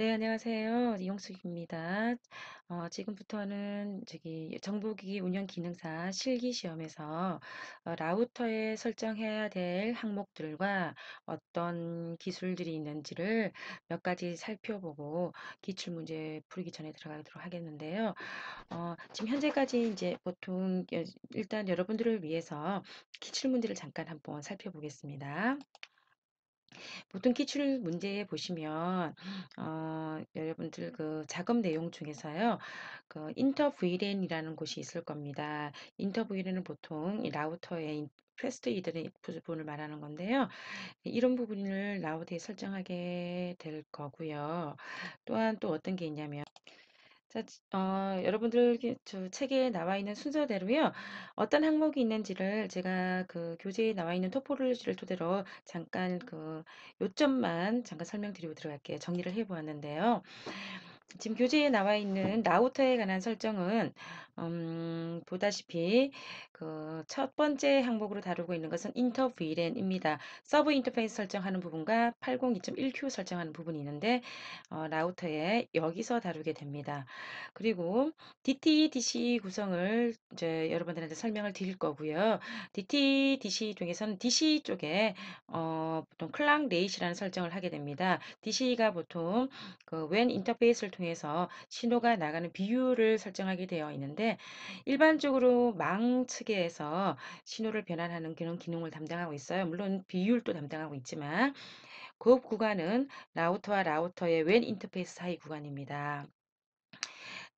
네, 안녕하세요. 이용숙입니다. 어, 지금부터는 저기 정보기기 운영 기능사 실기 시험에서 어, 라우터에 설정해야 될 항목들과 어떤 기술들이 있는지를 몇 가지 살펴보고 기출 문제 풀기 전에 들어가도록 하겠는데요. 어, 지금 현재까지 이제 보통 일단 여러분들을 위해서 기출 문제를 잠깐 한번 살펴보겠습니다. 보통 기출 문제 에 보시면 어, 여러분들 그 작업 내용 중에서요 그인터 v 이 a 이라는 곳이 있을 겁니다. 인터 v 이 a 은 보통 이 라우터의 퀘스트 이드의 부분을 말하는 건데요. 이런 부분을 라우터에 설정하게 될 거고요. 또한 또 어떤 게 있냐면 자, 어, 여러분들저 책에 나와 있는 순서대로요. 어떤 항목이 있는지를 제가 그 교재에 나와 있는 토포로지를 토대로 잠깐 그 요점만 잠깐 설명드리고 들어갈게요. 정리를 해 보았는데요. 지금 교재에 나와 있는 라우터에 관한 설정은 음, 보다시피 그첫 번째 항목으로 다루고 있는 것은 인터뷰 l a 입니다 서브 인터페이스 설정하는 부분과 802.1Q 설정하는 부분이 있는데 어, 라우터에 여기서 다루게 됩니다. 그리고 DT, DC 구성을 이제 여러분들한테 설명을 드릴 거고요. DT, DC 중에서는 DC 쪽에 어, 보통 클랑 레이시라는 설정을 하게 됩니다. DC가 보통 그웬 인터페이스를 통해서 신호가 나가는 비율을 설정하게 되어 있는데 일반적으로 망 측에서 신호를 변환하는 그런 기능을 담당하고 있어요. 물론 비율도 담당하고 있지만 그 구간은 라우터와 라우터의 웬 인터페이스 사이 구간입니다.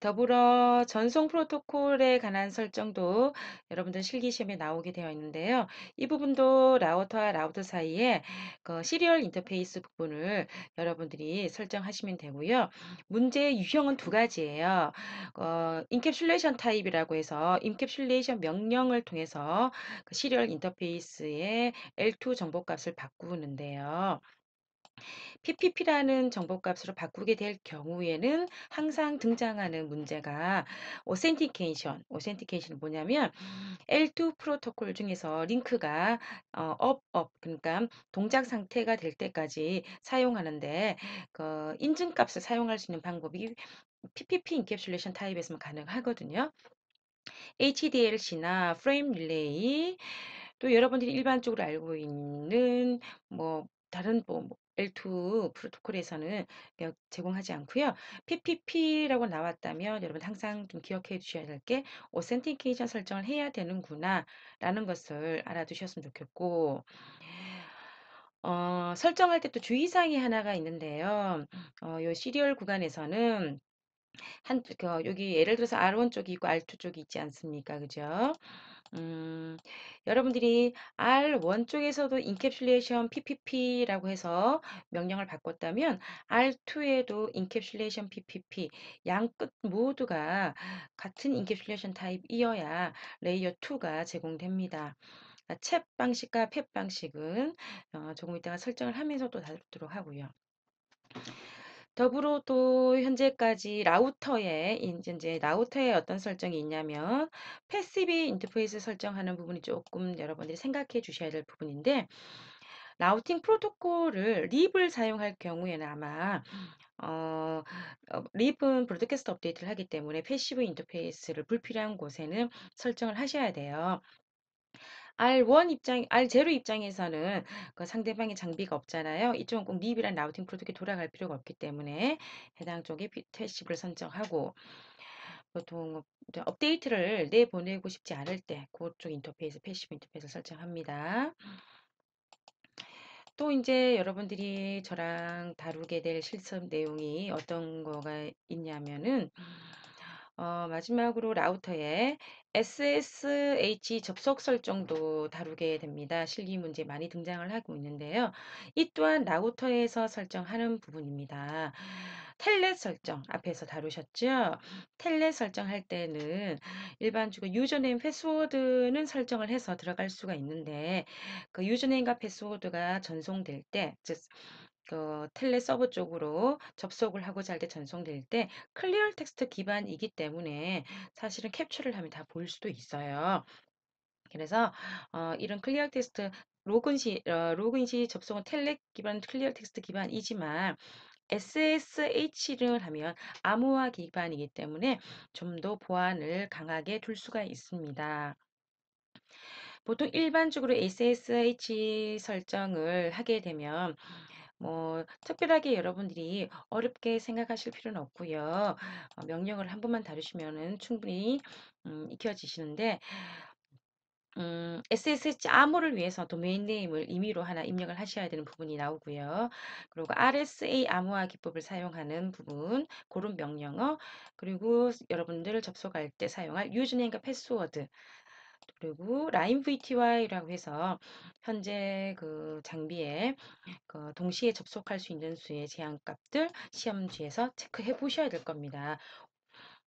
더불어 전송 프로토콜에 관한 설정도 여러분들 실기시험에 나오게 되어 있는데요. 이 부분도 라우터와 라우터 사이에 그 시리얼 인터페이스 부분을 여러분들이 설정하시면 되고요. 문제의 유형은 두 가지예요. 어, 인캡슐레이션 타입이라고 해서 인캡슐레이션 명령을 통해서 그 시리얼 인터페이스의 L2 정보값을 바꾸는데요. PPP라는 정보값으로 바꾸게 될 경우에는 항상 등장하는 문제가 오센티케이션. 오센티케이션은 뭐냐면 음. L2 프로토콜 중에서 링크가 어, 업, 업 그러니까 동작 상태가 될 때까지 사용하는데 그 인증값을 사용할 수 있는 방법이 PPP 인캡슐레이션 타입에서만 가능하거든요. HDLC나 프레임 릴레이 또 여러분들이 일반적으로 알고 있는 뭐 다른 뭐, 뭐 L2 프로토콜에서는 제공하지 않고요. PPP라고 나왔다면 여러분 항상 좀 기억해 주셔야 될게 어센티케이션 설정을 해야 되는구나라는 것을 알아두셨으면 좋겠고 어, 설정할 때 또 주의사항이 하나가 있는데요. 어, 시리얼 구간에서는 한, 그, 여기 예를 들어서 R1 쪽이 있고 R2 쪽이 있지 않습니까? 그죠? 음, 여러분들이 R1 쪽에서도 인캡슐레이션 PPP라고 해서 명령을 바꿨다면 R2에도 인캡슐레이션 PPP 양 끝 모두가 같은 인캡슐레이션 타입이어야 레이어 2가 제공됩니다. 그러니까 챕 방식과 팹 방식은 어, 조금 이따가 설정을 하면서 또 다루도록 하고요. 더불어 또 현재까지 라우터에 인제 인제 라우터에 어떤 설정이 있냐면 패시브 인터페이스 설정하는 부분이 조금 여러분들이 생각해 주셔야 될 부분인데 라우팅 프로토콜을 립을 사용할 경우에는 아마 어, 어 립은 브로드캐스트 업데이트를 하기 때문에 패시브 인터페이스를 불필요한 곳에는 설정을 하셔야 돼요. R1 입장, R0 입장에서는 그 상대방의 장비가 없잖아요. 이쪽은 꼭 립이란 라우팅 프로토에 돌아갈 필요가 없기 때문에 해당 쪽에 비시브를 선정하고 보통 업데이트를 내보내고 싶지 않을 때 그쪽 인터페이스 패시브 인터페이스 설정합니다. 또 이제 여러분들이 저랑 다루게 될 실습 내용이 어떤 거가 있냐면은 어 마지막으로 라우터에 SSH 접속 설정도 다루게 됩니다. 실기 문제 많이 등장을 하고 있는데요. 이 또한 라우터에서 설정하는 부분입니다. 텔넷 설정 앞에서 다루셨죠? 텔넷 설정할 때는 일반적으로 유저네임 패스워드는 설정을 해서 들어갈 수가 있는데 그 유저네임과 패스워드가 전송될 때즉 그 텔레 서버 쪽으로 접속을 하고 잘 때 전송될 때 클리어 텍스트 기반이기 때문에 사실은 캡처를 하면 다 볼 수도 있어요. 그래서 어, 이런 클리어 텍스트 로그인 시 어, 로그인 시 접속은 텔레 기반 클리어 텍스트 기반이지만 SSH를 하면 암호화 기반이기 때문에 좀 더 보안을 강하게 둘 수가 있습니다. 보통 일반적으로 SSH 설정을 하게 되면 뭐 특별하게 여러분들이 어렵게 생각하실 필요는 없고요. 어, 명령을 한 번만 다루시면은 충분히 음, 익혀지시는데 음, SSH 암호를 위해서 도메인 네임을 임의로 하나 입력을 하셔야 되는 부분이 나오고요. 그리고 RSA 암호화 기법을 사용하는 부분, 그런 명령어, 그리고 여러분들 접속할 때 사용할 유즈네임과 패스워드, 그리고 라인 VTY라고 해서 현재 그 장비에 그 동시에 접속할 수 있는 수의 제한값들 시험지에서 체크해 보셔야 될 겁니다.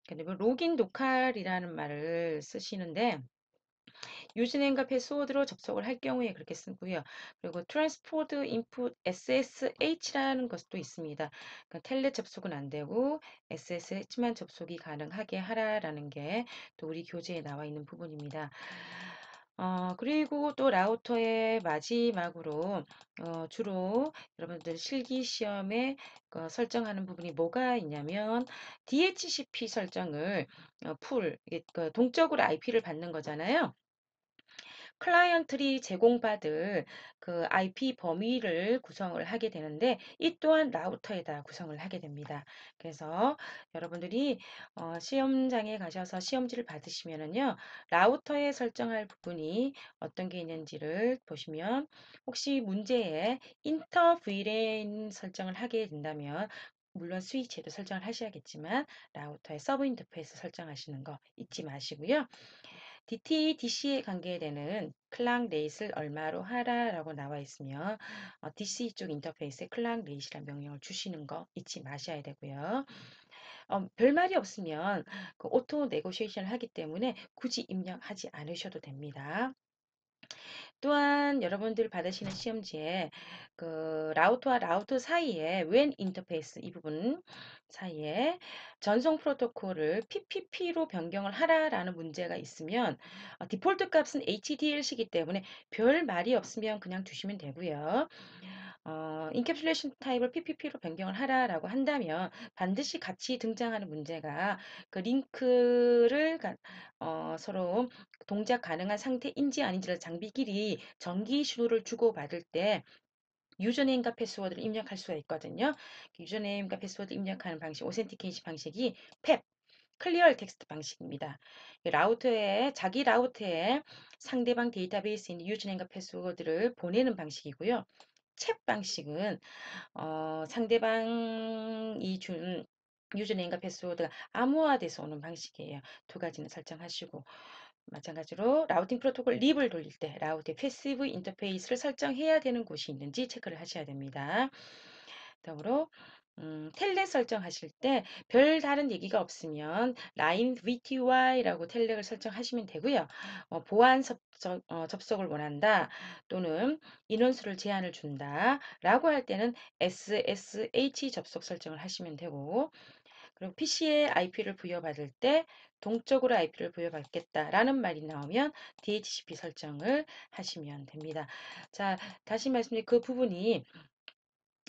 그리고 로긴 도칼이라는 말을 쓰시는데 유진행과 패스워드로 접속을 할 경우에 그렇게 쓰고요. 그리고 트랜스포드 인풋 SSH라는 것도 있습니다. 그러니까 텔넷 접속은 안 되고 SSH만 접속이 가능하게 하라라는 게 또 우리 교재에 나와 있는 부분입니다. 어, 그리고 또 라우터의 마지막으로 어, 주로 여러분들 실기 시험에 어, 설정하는 부분이 뭐가 있냐면 DHCP 설정을 어, 풀 이게 그 동적으로 IP를 받는 거잖아요. 클라이언트리 제공받을 그 IP 범위를 구성을 하게 되는데 이 또한 라우터에다 구성을 하게 됩니다. 그래서 여러분들이 어, 시험장에 가셔서 시험지를 받으시면은요 라우터에 설정할 부분이 어떤 게 있는지를 보시면 혹시 문제에 인터 VLAN 설정을 하게 된다면 물론 스위치에도 설정을 하셔야겠지만 라우터의 서브 인터페이스 설정하시는 거 잊지 마시고요. DT, DC에 관계되는 클랑 레이스를 얼마로 하라라고 나와 있으면 어, DC 쪽 인터페이스에 클랑 레이스는 명령을 주시는 거 잊지 마셔야 되고요. 어, 별말이 없으면 그 오토 네고시에이션을 하기 때문에 굳이 입력하지 않으셔도 됩니다. 또한 여러분들 받으시는 시험지에 그 라우터와 라우터 사이에 웬 인터페이스 이 부분 사이에 전송 프로토콜을 PPP로 변경을 하라라는 문제가 있으면 어, 디폴트 값은 HDL이기 때문에 별 말이 없으면 그냥 두시면 되고요. 어, 인캡슐레이션 타입을 PPP로 변경을 하라라고 한다면 반드시 같이 등장하는 문제가 그 링크를 어, 서로 동작 가능한 상태인지 아닌지를 장비끼리 전기 신호를 주고받을 때 유저네임과 패스워드를 입력할 수가 있거든요. 그 유저네임과 패스워드 입력하는 방식, 오센티케이션 방식이 펩, 클리어 텍스트 방식입니다. 라우터에 자기 라우터에 상대방 데이터베이스인 유저네임과 패스워드를 보내는 방식이고요. 챗 방식은 어, 상대방이 준 유저네임과 패스워드가 암호화돼서 오는 방식이에요. 두 가지는 설정하시고 마찬가지로 라우팅 프로토콜 립을 돌릴 때 라우트의 패시브 인터페이스를 설정해야 되는 곳이 있는지 체크를 하셔야 됩니다. 다음으로 음, 텔렉 설정하실 때 별다른 얘기가 없으면 라인 VTY라고 텔렉을 설정하시면 되고요. 어, 보안 접속, 어, 접속을 원한다 또는 인원수를 제한을 준다 라고 할 때는 SSH 접속 설정을 하시면 되고 그리고 PC에 IP를 부여받을 때 동적으로 IP를 부여받겠다라는 말이 나오면 DHCP 설정을 하시면 됩니다. 자, 다시 말씀드린 그 부분이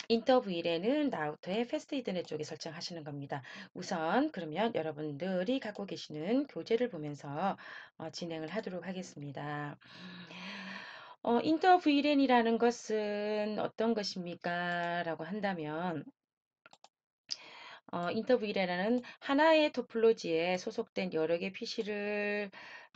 인터뷰 이에는 나우터의 패스트 히든의 쪽에 설정하시는 겁니다. 우선 그러면 여러분들이 갖고 계시는 교재를 보면서 어, 진행을 하도록 하겠습니다. 어, 인터 v 이 a 이라는 것은 어떤 것입니까? 라고 한다면 어, 인터뷰 이라는 하나의 토플로지에 소속된 여러 개의 PC를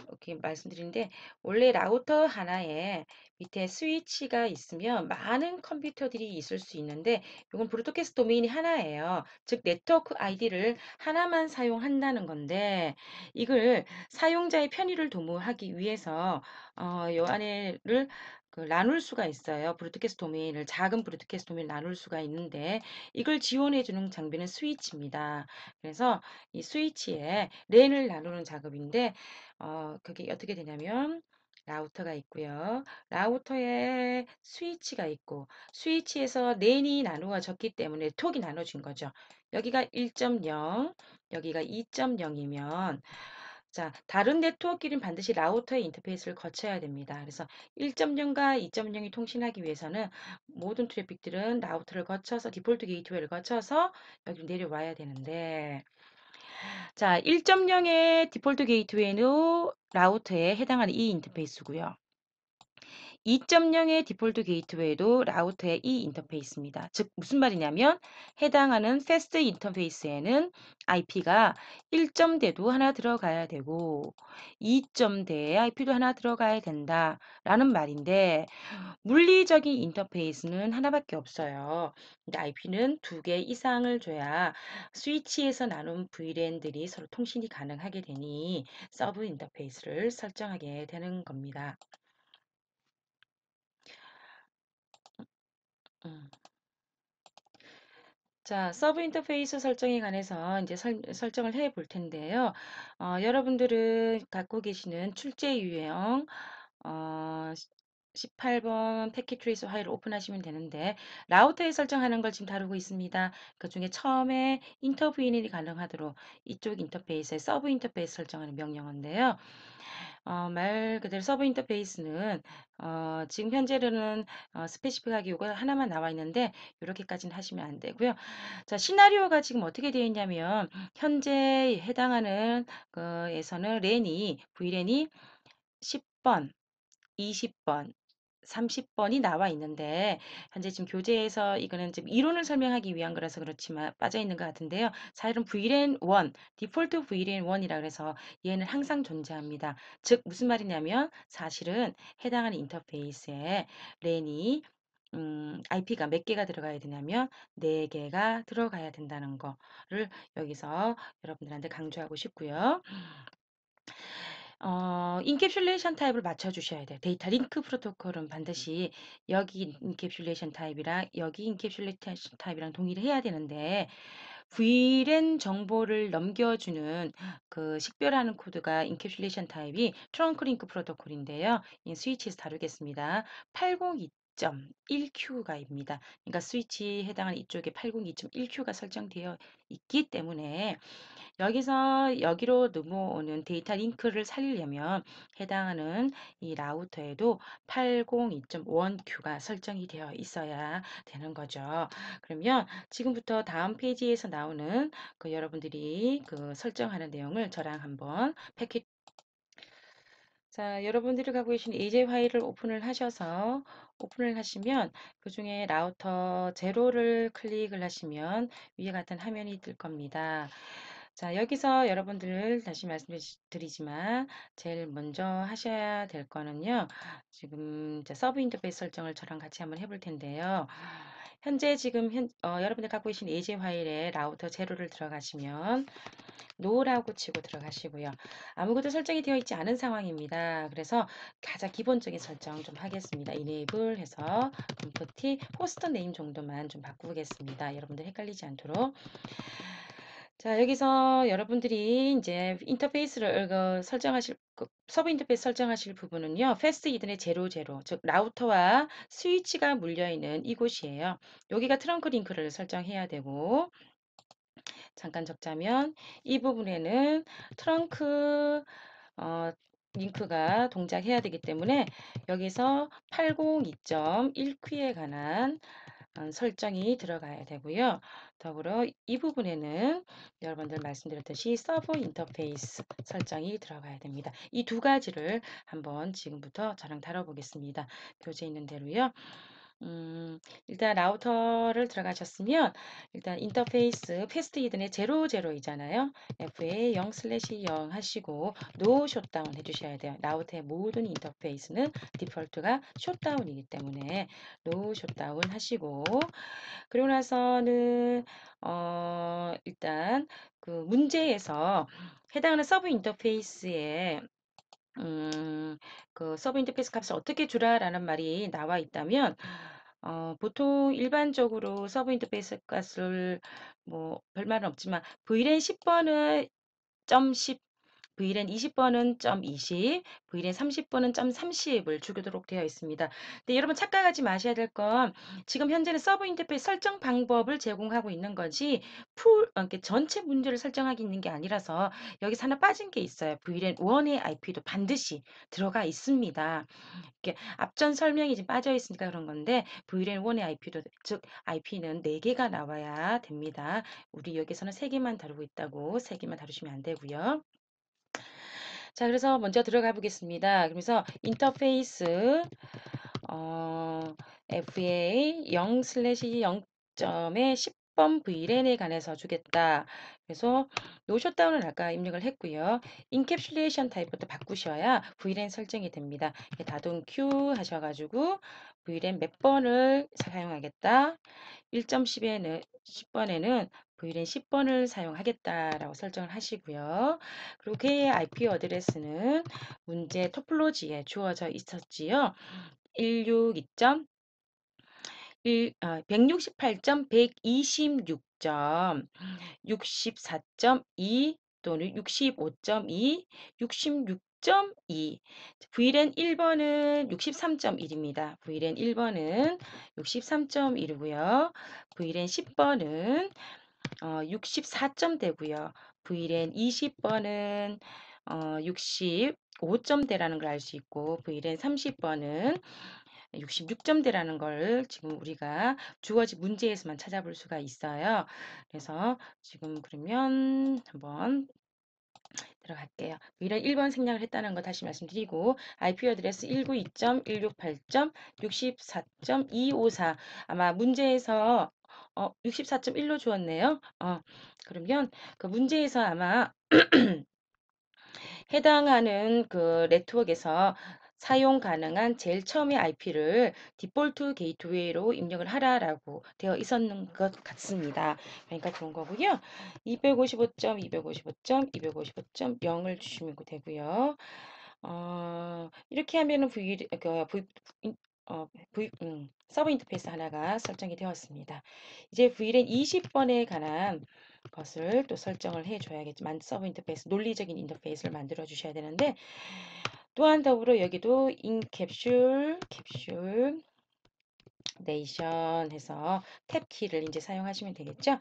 이렇게 말씀드리는데 원래 라우터 하나에 밑에 스위치가 있으면 많은 컴퓨터들이 있을 수 있는데 이건 브루드캐스 도메인이 하나예요. 즉 네트워크 아이디를 하나만 사용한다는 건데 이걸 사용자의 편의를 도모하기 위해서 어, 요 안에를 그 나눌 수가 있어요. 브루트캐스트 도메인을 작은 브루트캐스트 도메인 나눌 수가 있는데 이걸 지원해 주는 장비는 스위치입니다. 그래서 이 스위치에 랜을 나누는 작업인데 어 그게 어떻게 되냐면 라우터가 있고요. 라우터에 스위치가 있고 스위치에서 랜이 나누어졌기 때문에 톡이 나눠진 거죠. 여기가 1.0, 여기가 2.0이면 자, 다른 네트워크끼리는 반드시 라우터의 인터페이스를 거쳐야 됩니다. 그래서 1.0과 2.0이 통신하기 위해서는 모든 트래픽들은 라우터를 거쳐서 디폴트 게이트웨이를 거쳐서 여기 내려와야 되는데 자, 1.0의 디폴트 게이트웨이는 라우터에 해당하는 이 인터페이스고요. 2.0의 디폴트 게이트웨이도 라우터의 이 인터페이스입니다. 즉 무슨 말이냐면 해당하는 패스트 인터페이스에는 IP가 1점대도 하나 들어가야 되고 2점대의 IP도 하나 들어가야 된다라는 말인데 물리적인 인터페이스는 하나밖에 없어요. IP는 그러니까 두개 이상을 줘야 스위치에서 나눈 VLAN들이 서로 통신이 가능하게 되니 서브 인터페이스를 설정하게 되는 겁니다. 음. 자, 서브 인터페이스 설정에 관해서 이제 설, 정을 해 볼 텐데요. 어, 여러분들은 갖고 계시는 출제 유형, 어, 18번 패킷 트레이스 화일을 오픈하시면 되는데 라우터에 설정하는 걸 지금 다루고 있습니다. 그 중에 처음에 인터뷰인이 가능하도록 이쪽 인터페이스에 서브 인터페이스 설정하는 명령어인데요. 어, 말 그대로 서브 인터페이스는 어, 지금 현재로는 어, 스페시픽하게 요거 하나만 나와 있는데 이렇게까지는 하시면 안 되고요. 자 시나리오가 지금 어떻게 되어 있냐면 현재 해당하는 그에서는 렌이 V렌이 10번 20번, 30번이 나와 있는데 현재 지금 교재에서 이거는 지금 이론을 설명하기 위한 거라서 그렇지만 빠져 있는 것 같은데요. 사실은 VLAN 1, 디폴트 VLAN 1이라 그래서 얘는 항상 존재합니다. 즉 무슨 말이냐면 사실은 해당하는 인터페이스에 랜이 음, IP가 몇 개가 들어가야 되냐면 4개가 들어가야 된다는 거를 여기서 여러분들한테 강조하고 싶고요. 어 인캡슐레이션 타입을 맞춰 주셔야 돼요. 데이터 링크 프로토콜은 음. 반드시 여기 인캡슐레이션 타입이랑 여기 인캡슐레이션 타입이랑 동의를 해야 되는데 VLAN 정보를 넘겨주는 그 식별하는 코드가 인캡슐레이션 타입이 트렁크 링크 프로토콜인데요. 이 스위치에서 다루겠습니다. 8.1Q가입니다. 그러니까 스위치 해당하는 이쪽에 802.1Q가 설정되어 있기 때문에 여기서 여기로 넘어오는 데이터 링크를 살리려면 해당하는 이 라우터에도 802.1Q가 설정이 되어 있어야 되는 거죠. 그러면 지금부터 다음 페이지에서 나오는 그 여러분들이 그 설정하는 내용을 저랑 한번 패킷 자, 여러분들이 갖고 계신 AJ 파일을 오픈을 하셔서 오픈을 하시면 그 중에 라우터 제로를 클릭을 하시면 위에 같은 화면이 뜰 겁니다. 자, 여기서 여러분들 다시 말씀드리지만 제일 먼저 하셔야 될 거는요. 지금 서브 인터페이스 설정을 저랑 같이 한번 해볼 텐데요. 현재 지금 현, 어, 여러분들 갖고 계신 예제 화일에 라우터 제로를 들어가시면 노라고 치고 들어가시고요. 아무것도 설정이 되어 있지 않은 상황입니다. 그래서 가장 기본적인 설정 좀 하겠습니다. 이네이 b l 해서 컴포티 호스트 네임 정도만 좀 바꾸겠습니다. 여러분들 헷갈리지 않도록 자, 여기서 여러분들이 이제 인터페이스를 그 설정하실 그 서브 인터페이스 설정하실 부분은요. 패스트 이든의 제로 제로 즉 라우터와 스위치가 물려 있는 이곳이에요. 여기가 트렁크 링크를 설정해야 되고 잠깐 적자면 이 부분에는 트렁크 어, 링크가 동작해야 되기 때문에 여기서 8 0 2 1 q 에 관한 어, 설정이 들어가야 되고요. 더불어 이 부분에는 여러분들 말씀드렸듯이 서브 인터페이스 설정이 들어가야 됩니다. 이 두 가지를 한번 지금부터 저랑 다뤄보겠습니다. 교재 있는 대로요. 음, 일단 라우터를 들어가셨으면 일단 인터페이스 패스트 히든의 제로 제로이잖아요 F에 0 슬래시 0 하시고 노 셧다운 해주셔야 돼요. 라우터의 모든 인터페이스는 디폴트가 셧다운이기 때문에 노 셧다운 하시고 그리고 나서는 어, 일단 그 문제에서 해당하는 서브 인터페이스에 음그 "서브 인터페이스 값을 어떻게 주라."라는 말이 나와 있다면 어 보통 일반적으로 서브 인터페이스 값을 뭐 별말은 없지만 VLAN 10 번은 .10 V랜 20번은 점 20, V랜 30번은 점 30을 주도록 되어 있습니다. 근데 여러분 착각하지 마셔야 될 건 지금 현재는 서브 인터페이스 설정 방법을 제공하고 있는 거지 풀 어, 전체 문제를 설정하기 있는 게 아니라서 여기서 하나 빠진 게 있어요. V랜 1의 IP도 반드시 들어가 있습니다. 이렇게 앞전 설명이 지금 빠져 있으니까 그런 건데 V랜 1의 IP도 즉 IP는 4개가 나와야 됩니다. 우리 여기서는 3개만 다루고 있다고 3개만 다루시면 안 되고요. 자, 그래서 먼저 들어가 보겠습니다. 그래서 인터페이스 어, FA 0 슬래시 0점에 10번 VLAN에 관해서 주겠다. 그래서 노쇼다운을 아까 입력을 했고요. 인캡슐레이션 타입부터 바꾸셔야 VLAN 설정이 됩니다. 다동 Q 하셔가지고 VLAN 몇 번을 사용하겠다. 1.10에는 10번에는 보일은 그 10번을 사용하겠다라고 설정을 하시고요. 그리고 그의 IP 어드레스는 문제 토플로지에 주어져 있었지요. 162. 168.126. 64.2 또는 65.2, 66.2. VLAN 1번은 63.1입니다. VLAN 1번은 63.1이고요. VLAN 10번은 어, 64점 되고요. VLAN 20번은 어, 65점대라는 걸 알 수 있고 VLAN 30번은 66점대라는 걸 지금 우리가 주어진 문제에서만 찾아볼 수가 있어요. 그래서 지금 그러면 한번 들어갈게요. 이런 1번 생략을 했다는 거 다시 말씀드리고 IP 어드레스 192.168.64.254 아마 문제에서 어64.1로 주었네요. 어 그러면 그 문제에서 아마 해당하는 그 네트워크에서 사용 가능한 제일 처음의 IP를 디폴트 게이트웨이로 입력을 하라라고 되어 있었는 것 같습니다. 그러니까 그런 거고요. 255.255.255.0을 주시면 되고요. 어, 이렇게 하면은 v, 그, 어, v, 음, 서브 인터페이스 하나가 설정이 되었습니다. 이제 VLAN 20번에 관한 것을 또 설정을 해줘야겠지만 서브 인터페이스, 논리적인 인터페이스를 만들어 주셔야 되는데 또한 더불어 여기도 인캡슐, 캡슐, 네이션 해서 탭키를 이제 사용하시면 되겠죠.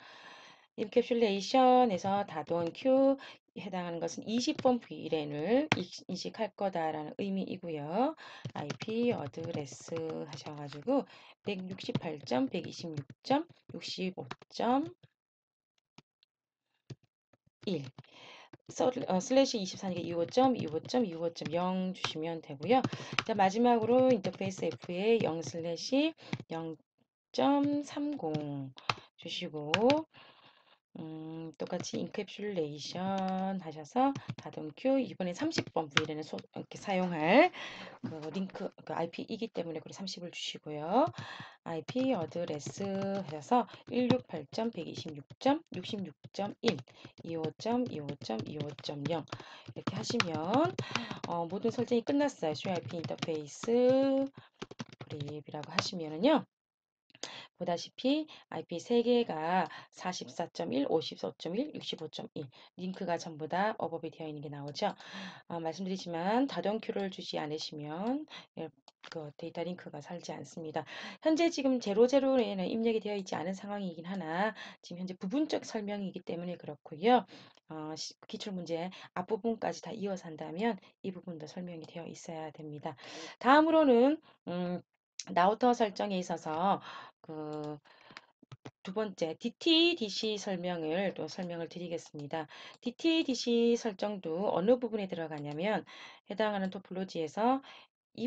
인캡슐레이션에서 다돈 Q 해당하는 것은 20번 V렌을 인식할 거다라는 의미이고요. IP 어드레스 하셔가지고 168점, 126점, 65점 1 슬래시 24니까 25점, 25점, 25.0 주시면 되고요. 자, 마지막으로 인터페이스 F에 0 슬래시 0.30 주시고 음, 똑같이 인캡슐레이션 하셔서 다동큐 이번에 30번 V라는 소, 이렇게 사용할 그 링크 그 IP이기 때문에 그리 30을 주시고요. IP 어드레스 하셔서 168.126.66.1 25.25.25.0 이렇게 하시면 어, 모든 설정이 끝났어요. IP 인터페이스 브립이라고 하시면은요. 보다시피 IP 3개가 44.1, 54.1, 65.1 링크가 전부 다어법이 되어 있는 게 나오죠. 아, 말씀드리지만 다동 큐를 주지 않으시면 예, 그 데이터 링크가 살지 않습니다. 현재 지금 00에는 입력이 되어 있지 않은 상황이긴 하나 지금 현재 부분적 설명이기 때문에 그렇고요. 어, 기출문제 앞부분까지 다 이어서 한다면 이 부분도 설명이 되어 있어야 됩니다. 다음으로는 음, 나우터 설정에 있어서 그두 번째 DTDC 설명을 또 설명을 드리겠습니다. DTDC 설정도 어느 부분에 들어가냐면 해당하는 토플로지에서이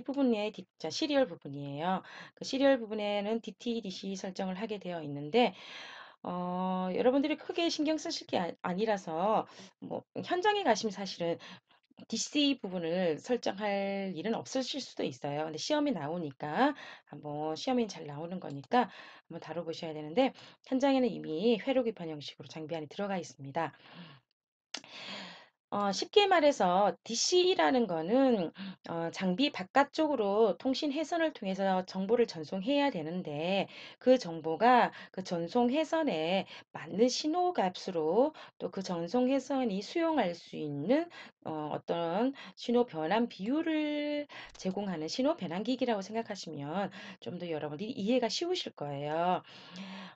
부분의 디, 자, 시리얼 부분이에요. 그 시리얼 부분에는 DTDC 설정을 하게 되어 있는데 어, 여러분들이 크게 신경 쓰실 게 아, 니라서뭐 현장에 가시면 사실은 DC 부분을 설정할 일은 없으실 수도 있어요. 근데 시험이 나오니까 한번 시험이 잘 나오는 거니까 한번 다뤄보셔야 되는데 현장에는 이미 회로기판 형식으로 장비 안에 들어가 있습니다. 어, 쉽게 말해서 d c 라는 거는 어, 장비 바깥쪽으로 통신 회선을 통해서 정보를 전송해야 되는데 그 정보가 그 전송 회선에 맞는 신호 값으로 또 그 전송 회선이 수용할 수 있는 어, 어떤 신호 변환 비율을 제공하는 신호 변환기기라고 생각하시면 좀 더 여러분들이 이해가 쉬우실 거예요.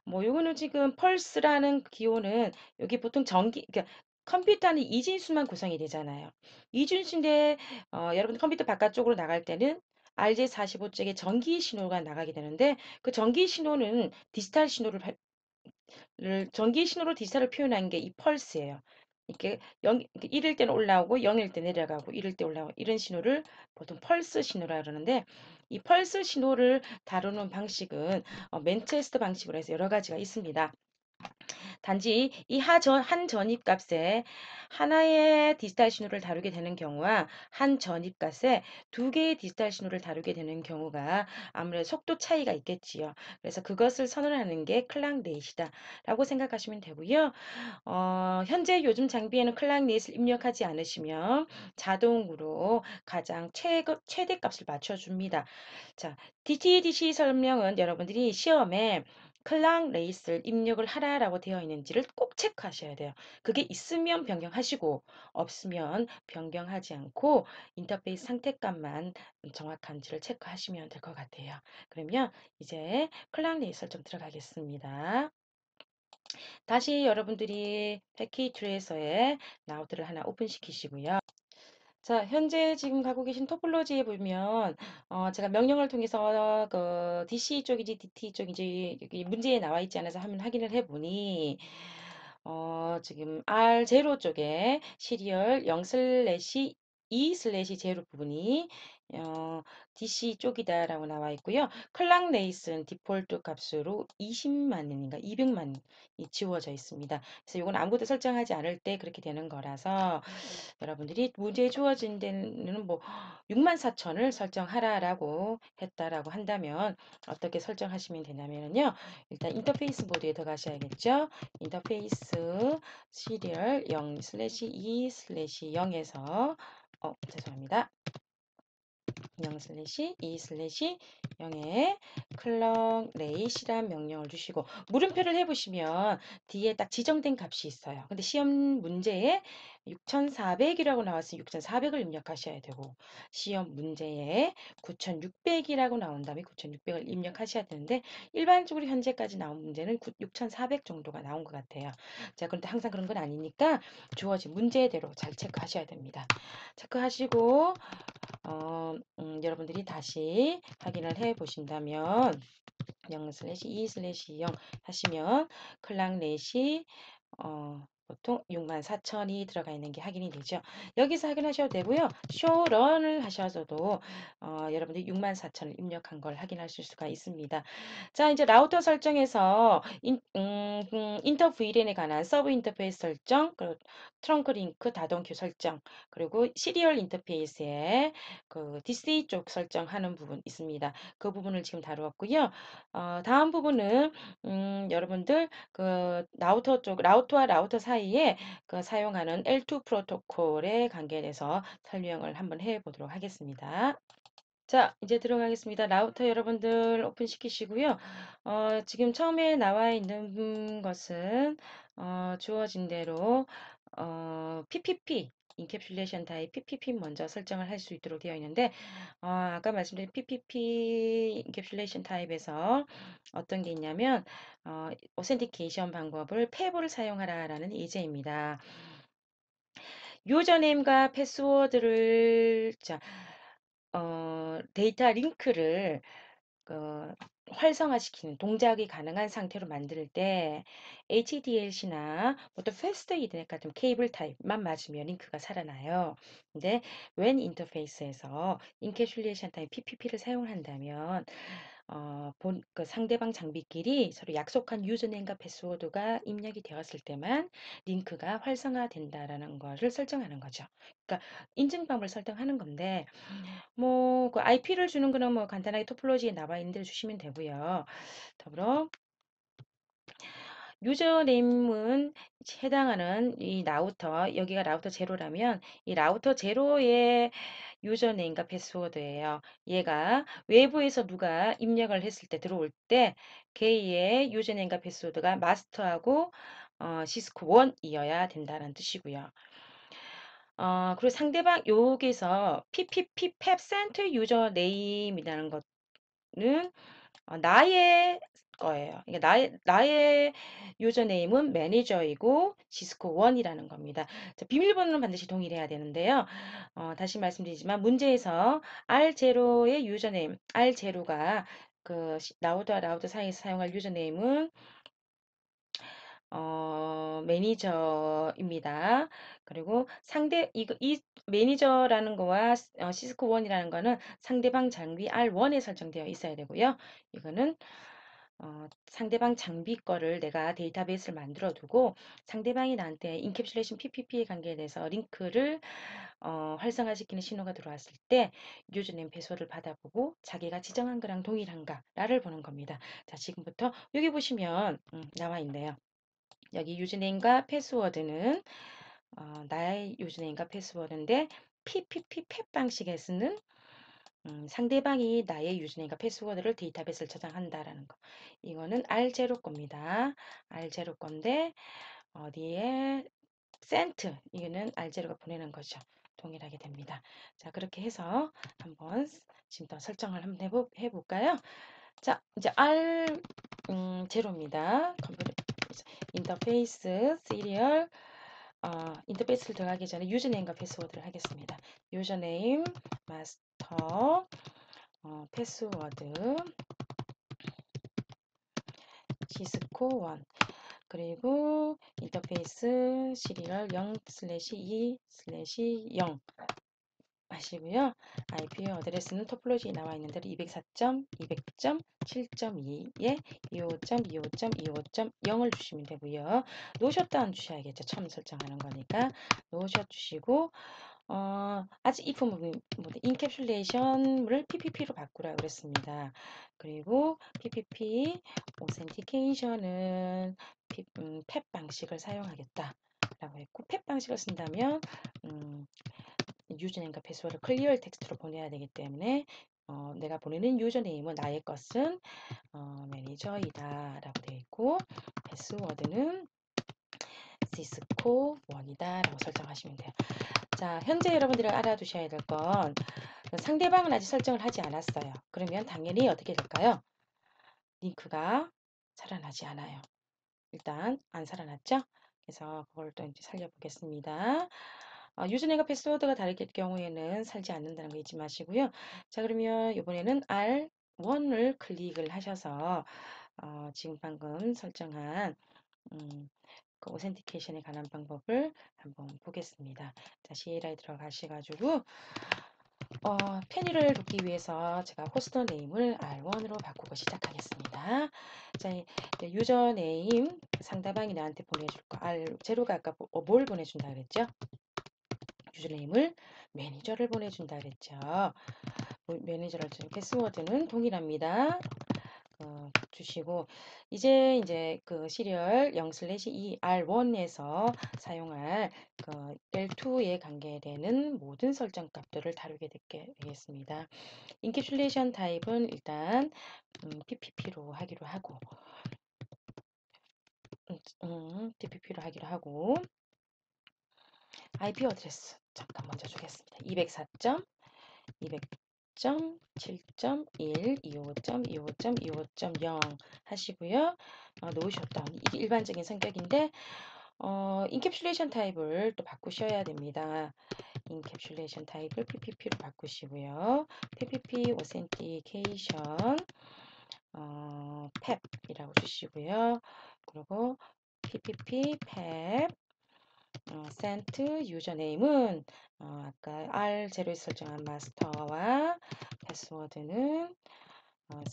뭐 요거는 지금 펄스라는 기호는 여기 보통 전기 그러니까 컴퓨터는 이진수만 구성이 되잖아요. 이진수인데 어 여러분들 컴퓨터 바깥쪽으로 나갈 때는 RJ45 쪽에 전기 신호가 나가게 되는데 그 전기 신호는 디지털 신호를 발, 전기 신호로 디지털을 표현한 게이 펄스예요. 이렇게 0, 1일 때는 올라오고 0일 때 내려가고 1일 때 올라오고 이런 신호를 보통 펄스 신호라 그러는데 이 펄스 신호를 다루는 방식은 어, 맨체스터 방식으로 해서 여러 가지가 있습니다. 단지 이 하전 한 전입값에 하나의 디지털 신호를 다루게 되는 경우와 한 전입값에 두 개의 디지털 신호를 다루게 되는 경우가 아무래도 속도 차이가 있겠지요. 그래서 그것을 선언하는 게 클랑넷이다라고 생각하시면 되고요. 어, 현재 요즘 장비에는 클랑넷을 입력하지 않으시면 자동으로 가장 최, 최대값을 맞춰줍니다. 자, DTDC 설명은 여러분들이 시험에 클랑 레이스를 입력을 하라라고 되어 있는지를 꼭 체크하셔야 돼요. 그게 있으면 변경하시고 없으면 변경하지 않고 인터페이스 상태값만 정확한지를 체크하시면 될 것 같아요. 그러면 이제 클랑 레이스를 좀 들어가겠습니다. 다시 여러분들이 패키지에서의 라우드를 하나 오픈시키시고요. 자, 현재 지금 가고 계신 토폴로지에 보면 어, 제가 명령을 통해서 그 DC 쪽이지 DT 쪽이지 여기 문제에 나와 있지 않아서 한번 확인을 해보니 어, 지금 R0 쪽에 시리얼 0 슬래시 2 슬래시 제로 부분이 어, DC 쪽이다라고 나와 있고요. 클락 레이슨 디폴트 값으로 20만 원인가 200만 이 지워져 있습니다. 그래서 이건 아무것도 설정하지 않을 때 그렇게 되는 거라서 여러분들이 문제에 주어진 데는 뭐 6만 4천을 설정하라라고 했다라고 한다면 어떻게 설정하시면 되냐면요. 일단 인터페이스 모드에 들어가셔야겠죠. 인터페이스 시리얼 0 슬래시 2 슬래시 0에서 어, 죄송합니다. 0 슬래시 2 슬래시 0에 클럭 레이시란 명령을 주시고 물음표를 해보시면 뒤에 딱 지정된 값이 있어요. 근데 시험 문제에 6,400 이라고 나왔으니 6,400을 입력하셔야 되고 시험 문제에 9,600 이라고 나온 다음에 9,600을 입력하셔야 되는데 일반적으로 현재까지 나온 문제는 6,400 정도가 나온 것 같아요. 자 그런데 항상 그런 건 아니니까 주어진 문제대로 잘 체크하셔야 됩니다. 체크하시고 어, 음, 여러분들이 다시 확인을 해 보신다면 0 슬래시 2 슬래시 0 하시면 클랑 넷이 어, 보통 64,000이 들어가 있는 게 확인이 되죠. 여기서 확인하셔도 되고요. 쇼런을 하셔서도 어, 여러분들이 64,000을 입력한 걸 확인하실 수가 있습니다. 자, 이제 라우터 설정에서 인, 음, 음, 터 VLAN에 관한 서브 인터페이스 설정, 그리고 트렁크 링크 다동 큐 설정, 그리고 시리얼 인터페이스에그 DC 쪽 설정하는 부분 있습니다. 그 부분을 지금 다루었고요. 어, 다음 부분은 음, 여러분들 그 라우터 쪽, 라우터와 라우터 사이 사이에 그 사용하는 L2 프로토콜의 관계돼서 설명을 한번 해보도록 하겠습니다. 자, 이제 들어가겠습니다. 라우터 여러분들 오픈시키시고요. 어, 지금 처음에 나와 있는 것은 어, 주어진 대로 어, PPP 인캡슐레이션 타입 PPP 먼저 설정을 할 수 있도록 되어 있는데 어, 아까 말씀드린 PPP 인캡슐레이션 타입에서 어떤 게 있냐면 어, 오센티케이션 방법을 패브를 사용하라라는 예제입니다. 유저네임과 패스워드를 자 어, 데이터 링크를 어, 활성화시키는 동작이 가능한 상태로 만들 때 h d l 이나 어떤 페스트 이더넷 같은 케이블 타입만 맞으면 링크가 살아나요. 근데 웬 인터페이스에서 인캐슐레이션 타입 PPP를 사용한다면 어본그 상대방 장비끼리 서로 약속한 유저네임과 패스워드가 입력이 되었을 때만 링크가 활성화된다라는 것을 설정하는 거죠. 그러니까 인증방을 법 설정하는 건데 뭐그 IP를 주는 거는 뭐 간단하게 토플로지에 나와 있는 대로 주시면 되고요. 더불어 유저네임은 해당하는 이 라우터 여기가 라우터 제로라면 이 라우터 제로에 유저네임과 패스워드예요. 얘가 외부에서 누가 입력을 했을 때 들어올 때게이의 유저네임과 패스워드가 마스터하고 어, 시스코 원이어야 된다는 뜻이고요. 어, 그리고 상대방 여기서 PPP 펩센트 유저네임이라는 것은 어, 나의 거예요. 이게 나의, 나의 유저네임은 매니저이고 시스코원이라는 겁니다. 자, 비밀번호는 반드시 동일해야 되는데요. 어, 다시 말씀드리지만 문제에서 R0의 유저네임, R0가 그 라우드와 라우드 사이에서 사용할 유저네임은 어, 매니저입니다. 그리고 상대 이, 이 매니저라는 거와 시스코 어, 원이라는 거는 상대방 장비 R1에 설정되어 있어야 되고요. 이거는 어, 상대방 장비 거를 내가 데이터베이스를 만들어 두고 상대방이 나한테 인캡슐레이션 PPP에 관계돼서 링크를 어, 활성화시키는 신호가 들어왔을 때유저네 배소를 받아보고 자기가 지정한 거랑 동일한가를 보는 겁니다. 자, 지금부터 여기 보시면 음, 나와 있네요. 여기 유저네임과 패스워드는 어, 나의 유저네임과 패스워드인데 PPP 펫 방식에 서는 음, 상대방이 나의 유즈네임과 패스워드를 데이터베이스를 저장한다라는 거. 이거는 R0 겁니다. R0 건데 어디에 센트 이거는 R0가 보내는 거죠. 동일하게 됩니다. 자 그렇게 해서 한번 지금 부터 설정을 한번 해보, 해볼까요? 자 이제 R 음, 제로입니다. 컴 인터페이스 시리얼 어, 인터페이스를 들어가기 전에 유저네임과 패스워드를 하겠습니다. 유저네임 마스 부터 어, 패스워드 시스코 1 그리고 인터페이스 시리얼 0 슬래시 2 슬래시 0 하시고요. IP 어드레스는 토플로지에 나와 있는 대로 204.200.7.2에 25.25.25.0을 주시면 되고요. 노셔도 안 주셔야겠죠. 처음 설정하는 거니까 노셔 주시고 어, 아직 if 모드 인캡슐레이션을 PPP로 바꾸라 그랬습니다. 그리고 PPP 오센티케이션은 음, 펫 방식을 사용하겠다라고 했고 펫 방식을 쓴다면 음, 유저네임과 패스워드 클리어 텍스트로 보내야 되기 때문에 어, 내가 보내는 유저네임은 나의 것은 어, 매니저이다 라고 되어 있고 패스워드는 시스코 원이다 라고 설정하시면 돼요. 자 현재 여러분들이 알아두셔야 될 건 상대방은 아직 설정을 하지 않았어요. 그러면 당연히 어떻게 될까요? 링크가 살아나지 않아요. 일단 안 살아났죠? 그래서 그걸 또 이제 살려보겠습니다. 어, 유즈네가 패스워드가 다를 경우에는 살지 않는다는 거 잊지 마시고요. 자 그러면 이번에는 R1을 클릭을 하셔서 어, 지금 방금 설정한 음, 그 오센티케이션에 관한 방법을 한번 보겠습니다. 자, 시에라에 들어가셔가지고 어, 페니를 돕기 위해서 제가 호스터 네임을 R1으로 바꾸고 시작하겠습니다. 자, 이제 유저 네임 상대방이 나한테 보내줄 거 R 제로가 아까 어, 뭘 보내준다 그랬죠? 유저네임을 매니저를 보내준다 그랬죠. 뭐, 매니저를 주는 패스워드는 동일합니다. 어, 주시고 이제 이제 그 시리얼 0/2 슬래시 R1에서 사용할 그 L2에 관계되는 모든 설정 값들을 다루게 되겠습니다. 인캡슐레이션 타입은 일단 음, PPP로 하기로 하고 음, 음, PPP로 하기로 하고 IP 어드레스 잠깐 먼저 주겠습니다. 204. 200 7 1 25.25.25.0 하시고요. 어, 놓으셨던 이게 일반적인 성격인데 어, 인캡슐레이션 타입을 또 바꾸셔야 됩니다. 인캡슐레이션 타입을 PPP로 바꾸시고요. PPP a u t t h e n i 오센티케이션 어, p 이라고 주시고요. 그리고 PPP PEP 센트 어, 유저네임은 어, 아까 r 제로에 설정한 마스터와 패스워드는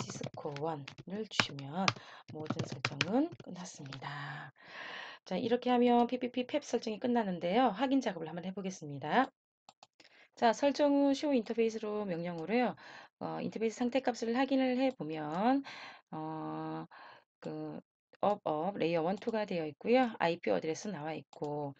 시스코원을 어, 주시면 모든 설정은 끝났습니다. 자 이렇게 하면 PPP 펩 설정이 끝나는데요. 확인 작업을 한번 해보겠습니다. 자 설정 후 쇼 인터페이스로 명령으로요. 어, 인터페이스 상태 값을 확인을 해보면 어, 그 업업 레이어 1, 2가 되어 있고요. IP 어드레스 나와 있고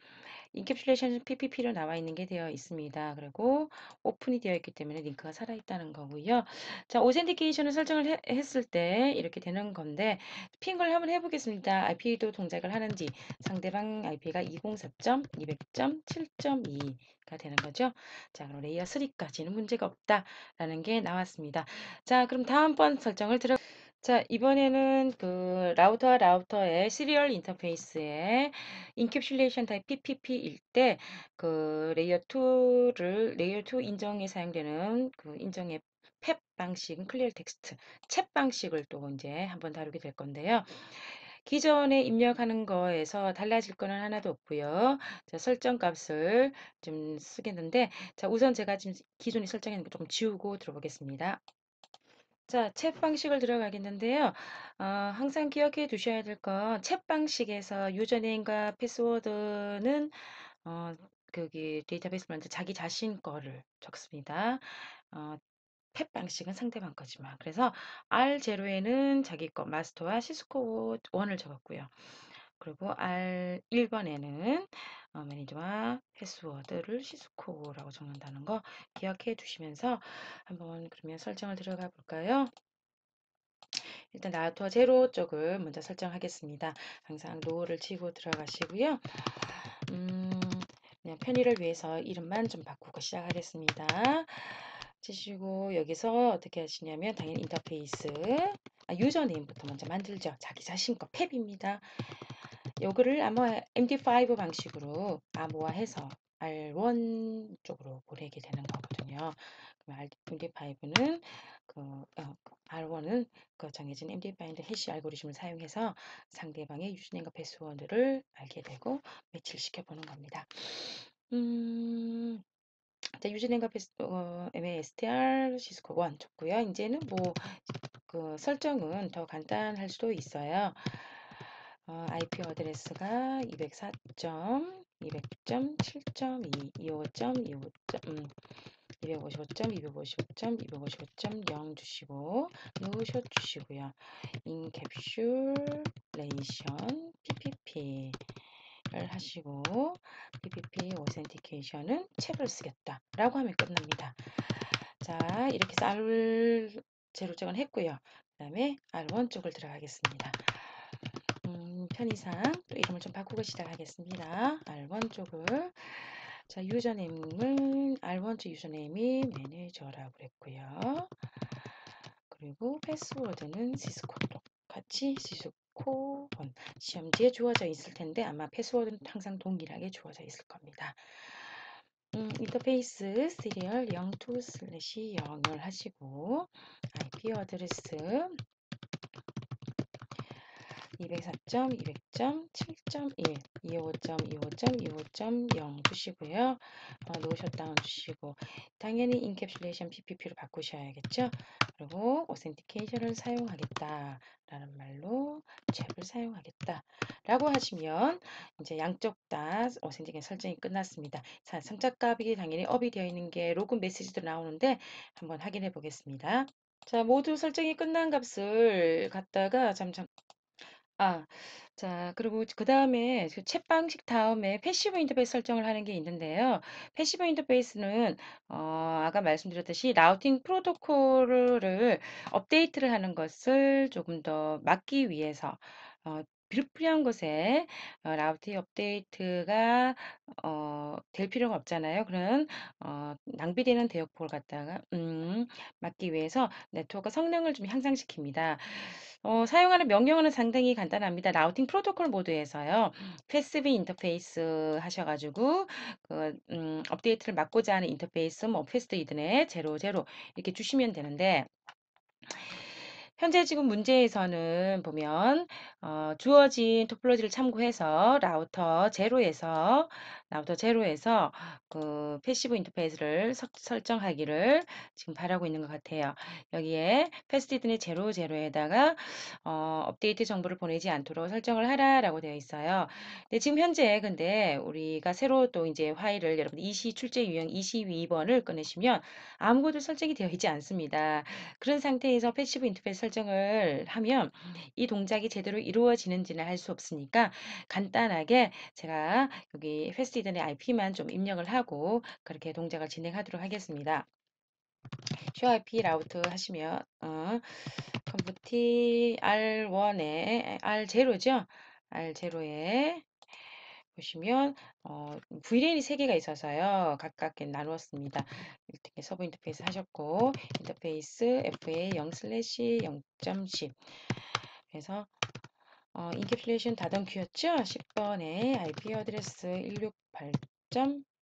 인캡슐레이션 PPP로 나와 있는 게 되어 있습니다. 그리고 오픈이 되어 있기 때문에 링크가 살아 있다는 거고요. 자, 오센티케이션을 설정을 해, 했을 때 이렇게 되는 건데 핑을 한번 해 보겠습니다. IP도 동작을 하는지 상대방 IP가 204.200.7.2가 되는 거죠. 자, 그럼 레이어 3까지는 문제가 없다라는 게 나왔습니다. 자, 그럼 다음번 설정을 들어 자, 이번에는 그 라우터와 라우터의 시리얼 인터페이스에 인캡슐레이션 타입 PPP일 때 그 레이어 2를 레이어 2 인정에 사용되는 그 인정의 팹방식 클리어 텍스트, 챗 방식을 또 이제 한번 다루게 될 건데요. 기존에 입력하는 거에서 달라질 거는 하나도 없고요. 자, 설정 값을 좀 쓰겠는데 자, 우선 제가 지금 기존에 설정했는 거좀 지우고 들어보겠습니다. 자, 챗 방식을 들어가겠는데요. 어, 항상 기억해 두셔야 될 건챗 방식에서 유저네임과 패스워드는 어, 거기 데이터베이스 먼들 자기 자신 거를 적습니다. 어, 펫 방식은 상대방 거지만 그래서 R0에는 자기 거 마스터와 시스코 원을 적었고요. 그리고 R 1번에는 어, 매니저와 패스워드를 시스코라고 적는다는 거 기억해 주시면서 한번 그러면 설정을 들어가 볼까요? 일단 나토 제로 쪽을 먼저 설정하겠습니다. 항상 노를 치고 들어가시고요. 음, 그냥 편의를 위해서 이름만 좀 바꾸고 시작하겠습니다. 치시고 여기서 어떻게 하시냐면 당연히 인터페이스 아, 유저네임부터 먼저 만들죠. 자기 자신 거팹입니다 요거를 아마 MD5 방식으로 암호화해서 R1 쪽으로 보내게 되는 거거든요. MD5는 그 어, R1은 그, 그 정해진 MD5인드 해시 알고리즘을 사용해서 상대방의 유진네임과 패스워드를 알게 되고 매치시켜 를 보는 겁니다. 음, 자, 유진네임과 패스, 어, MASTR 시스코 1 좋고요. 이제는 뭐 그 설정은 더 간단할 수도 있어요. 어, IP 어드레스가 2 0 4 2 0 0 7.2, 5 2 5 2 5 5 2 5 5 0 주시고 노셔 주시고요. 인캡슐레이션 PPP를 하시고 PPP 오센티케이션은 책을 쓰겠다 라고 하면 끝납니다. 자 이렇게 쌀서 R 제로쪽은 했고요. 그 다음에 R1 쪽을 들어가겠습니다. 편의상 또 이름을 좀 바꾸고 시작하겠습니다. R1 쪽을 자 유저네임은 R1쪽 유저네임이 매니저라고 그랬고요. 그리고 패스워드는 시스코로 같이 시스코원 시험지에 주어져 있을 텐데 아마 패스워드는 항상 동일하게 주어져 있을 겁니다. 음, 인터페이스 시리얼 02/0을 하시고 IP 어드레스 204점, 200점, 7.1, 255.25.25.0 .25 주시고요. 어, 노셔다운 주시고 당연히 인캡슐레이션 PPP로 바꾸셔야겠죠. 그리고 오센티케이션을 사용하겠다 라는 말로 잽을 사용하겠다 라고 하시면 이제 양쪽 다 오센티케이션 설정이 끝났습니다. 자, 성적값이 당연히 업이 되어 있는 게 로그 메시지도 나오는데 한번 확인해 보겠습니다. 자, 모두 설정이 끝난 값을 갖다가 잠깐 아. 자 그리고 그다음에 그챗 방식 다음에 패시브 인터페이스 설정을 하는 게 있는데요. 패시브 인터페이스는 어 아까 말씀드렸듯이 라우팅 프로토콜을 업데이트를 하는 것을 조금 더 막기 위해서 어 불필요한 곳에 어 라우팅 업데이트가 어될 필요가 없잖아요. 그런 어 낭비되는 대역폭을 갖다가 음 막기 위해서 네트워크 성능을 좀 향상시킵니다. 어 사용하는 명령어는 상당히 간단합니다. 라우팅 프로토콜 모드에서요. 패스비 인터페이스 하셔 가지고 그음 업데이트를 막고자 하는 인터페이스 뭐 패스트 이더넷 제로 이렇게 주시면 되는데 현재 지금 문제에서는 보면 어, 주어진 토플로지를 참고해서 라우터 제로에서 라우터 제로에서 그 패시브 인터페이스를 서, 설정하기를 지금 바라고 있는 것 같아요. 여기에 패스티드는 제로 제로에다가 어, 업데이트 정보를 보내지 않도록 설정을 하라라고 되어 있어요. 근데 지금 현재 근데 우리가 새로 또 이제 화일을 여러분 이시 e 출제 유형 22번을 e 꺼내시면 아무것도 설정이 되어 있지 않습니다. 그런 상태에서 패시브 인터페이스 결정을 하면 음. 이 동작이 제대로 이루어지는지는 알 수 없으니까 간단하게 제가 여기 패스티든의 IP만 좀 입력을 하고 그렇게 동작을 진행하도록 하겠습니다. show IP 라우트 하시면 어, 컴퓨티 R1에 R0죠? R0에 보시면 어 vLAN이 3개가 있어서요. 각각 나누었습니다. 이렇게 서브 인터페이스 하셨고 인터페이스 FA 0/0.10 그래서 어, 인캡슐레이션 다단큐였죠? 10번에 IP 어드레스 168.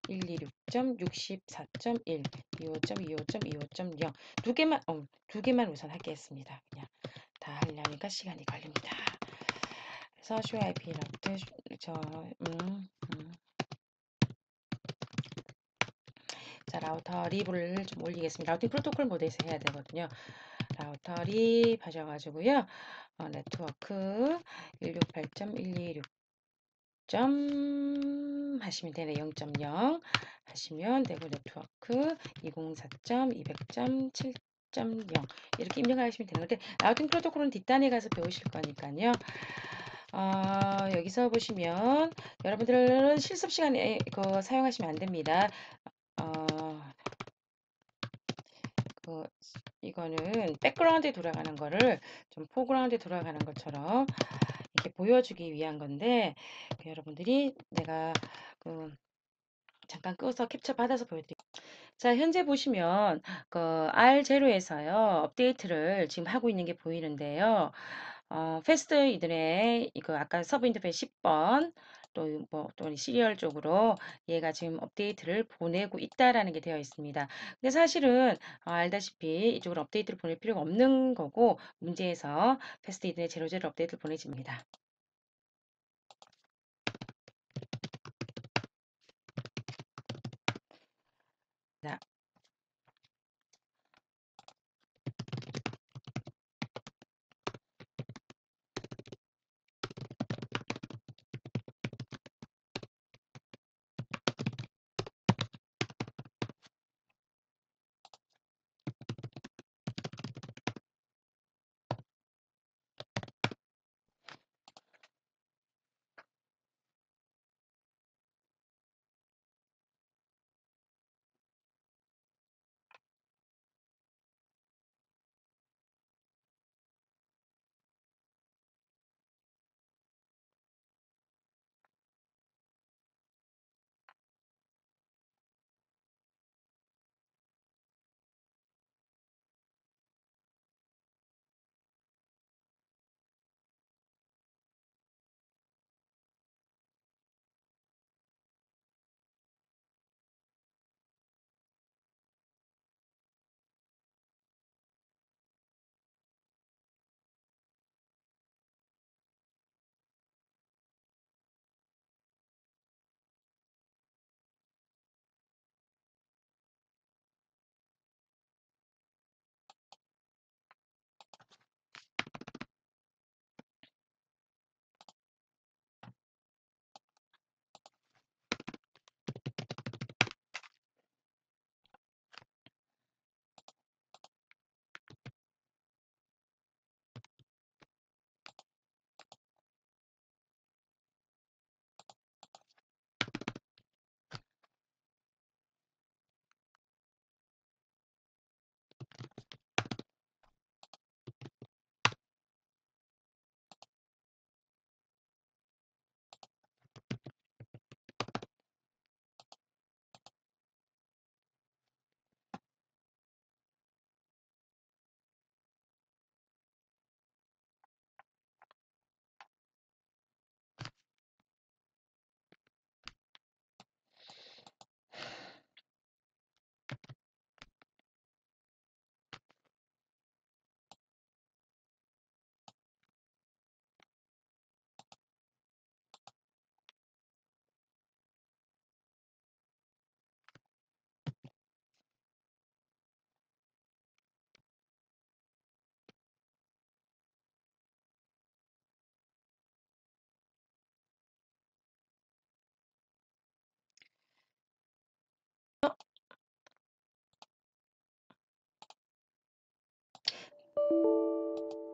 126.64.1, 25.25.25.0두 개만 어, 두 개만 우선 하겠습니다. 그냥 다 하려니까 시간이 걸립니다. 사슈 IP 라떼 저 음, 음. 자 라우터 립를좀 올리겠습니다. 라우팅 프로토콜 모델에서 해야 되거든요. 라우터 립 하셔가지고요. 어, 네트워크 168.126. 하시면 되네 0.0 하시면 되고 네트워크 204.200.7 0 이렇게 입력하시면 되는 건데 라우팅 프로토콜은 뒷단에 가서 배우실 거니까요. 어, 여기서 보시면 여러분들은 실습 시간에 그 사용하시면 안 됩니다. 어, 그, 이거는 백그라운드에 돌아가는 거를 좀 포그라운드에 돌아가는 것처럼 이렇게 보여주기 위한 건데 그 여러분들이 내가 그 잠깐 끄서 어 캡처 받아서 보여드릴게요. 자, 현재 보시면 그 R0에서요. 업데이트를 지금 하고 있는 게 보이는데요. 어, 패스트 이들의 이거 그 아까 서브 인터페이스 10번 또 뭐 또 시리얼 쪽으로 얘가 지금 업데이트를 보내고 있다라는 게 되어 있습니다. 근데 사실은 어, 알다시피 이쪽으로 업데이트를 보낼 필요가 없는 거고 문제에서 패스트 이들의 제로제로 업데이트를 보내집니다.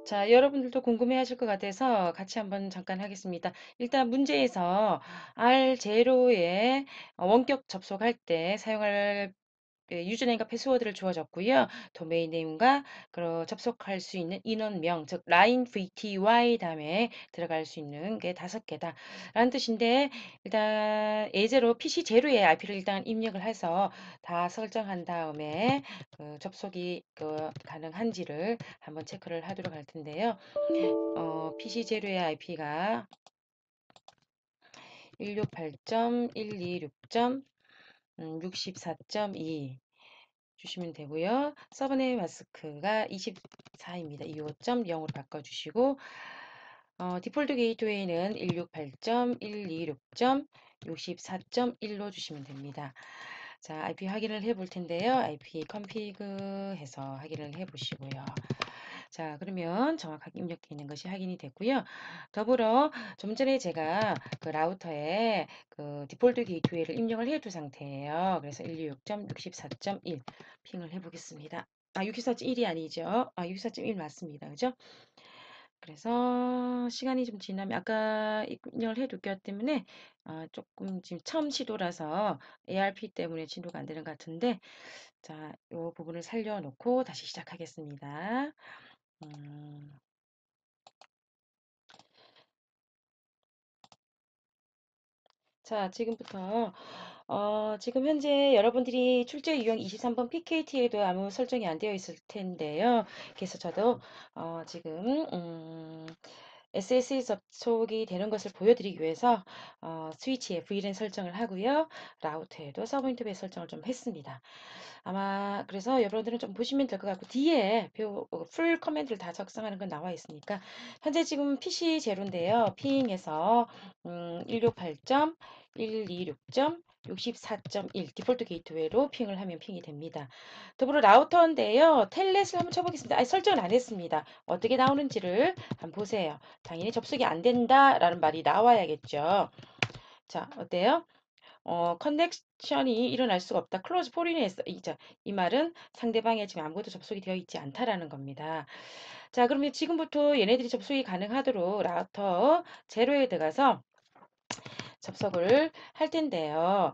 자, 여러분들도 궁금해 하실 것 같아서 같이 한번 잠깐 하겠습니다. 일단 문제에서 R0에 원격 접속할 때 사용할 예, 유저네임과 패스워드를 주어졌고요. 도메인 네임과 그런 접속할 수 있는 인원명, 즉 라인 VTY 다음에 들어갈 수 있는 게 다섯 개다. 라는 뜻인데 일단 예제로 p c 제로의 IP를 일단 입력을 해서 다 설정한 다음에 그 접속이 그 가능한지를 한번 체크를 하도록 할 텐데요. 어, p c 제로의 IP가 168.126. 음, 64.2 주시면 되고요. 서브넷 네 마스크가 24입니다. 25.0으로 바꿔주시고 어, 디폴트 게이트웨이는 168.126.64.1로 주시면 됩니다. 자, IP 확인을 해볼 텐데요. IP 컨피그 해서 확인을 해 보시고요. 자, 그러면 정확하게 입력해있는 것이 확인이 됐고요. 더불어 좀 전에 제가 그 라우터에 그 디폴트 기이트웨를 입력을 해 둔 상태예요. 그래서 126.64.1 핑을 해보겠습니다. 아, 64.1이 아니죠. 아, 64.1 맞습니다. 그죠? 그래서 시간이 좀 지나면 아까 입력을 해두기 때문에 아, 조금 지금 처음 시도라서 ARP 때문에 진도가 안 되는 것 같은데 자, 이 부분을 살려놓고 다시 시작하겠습니다. 음. 자, 지금부터 어, 지금 현재 여러분들이 출제 유형 23번 PKT에도 아무 설정이 안 되어 있을 텐데요. 그래서 저도 어, 지금 음, SSE 접속이 되는 것을 보여드리기 위해서 어, 스위치에 VLAN 설정을 하고요. 라우터에도 서브 인터페이 설정을 좀 했습니다. 아마 그래서 여러분들은 좀 보시면 될 것 같고 뒤에 어, 풀 커맨드를 다 작성하는 건 나와 있으니까 현재 지금 PC 제로인데요. 핑에서 음, 168. 126.64.1 디폴트 게이트웨이로 핑을 하면 핑이 됩니다. 더불어 라우터인데요. 텔넷을 한번 쳐보겠습니다. 아, 설정을 안 했습니다. 어떻게 나오는지를 한번 보세요. 당연히 접속이 안 된다라는 말이 나와야겠죠. 자, 어때요? 어, 커넥션이 일어날 수가 없다. 클로즈 포리네에서 이, 이 말은 상대방에 지금 아무것도 접속이 되어 있지 않다라는 겁니다. 자, 그러면 지금부터 얘네들이 접속이 가능하도록 라우터 제로에 들어가서 접속을 할 텐데요.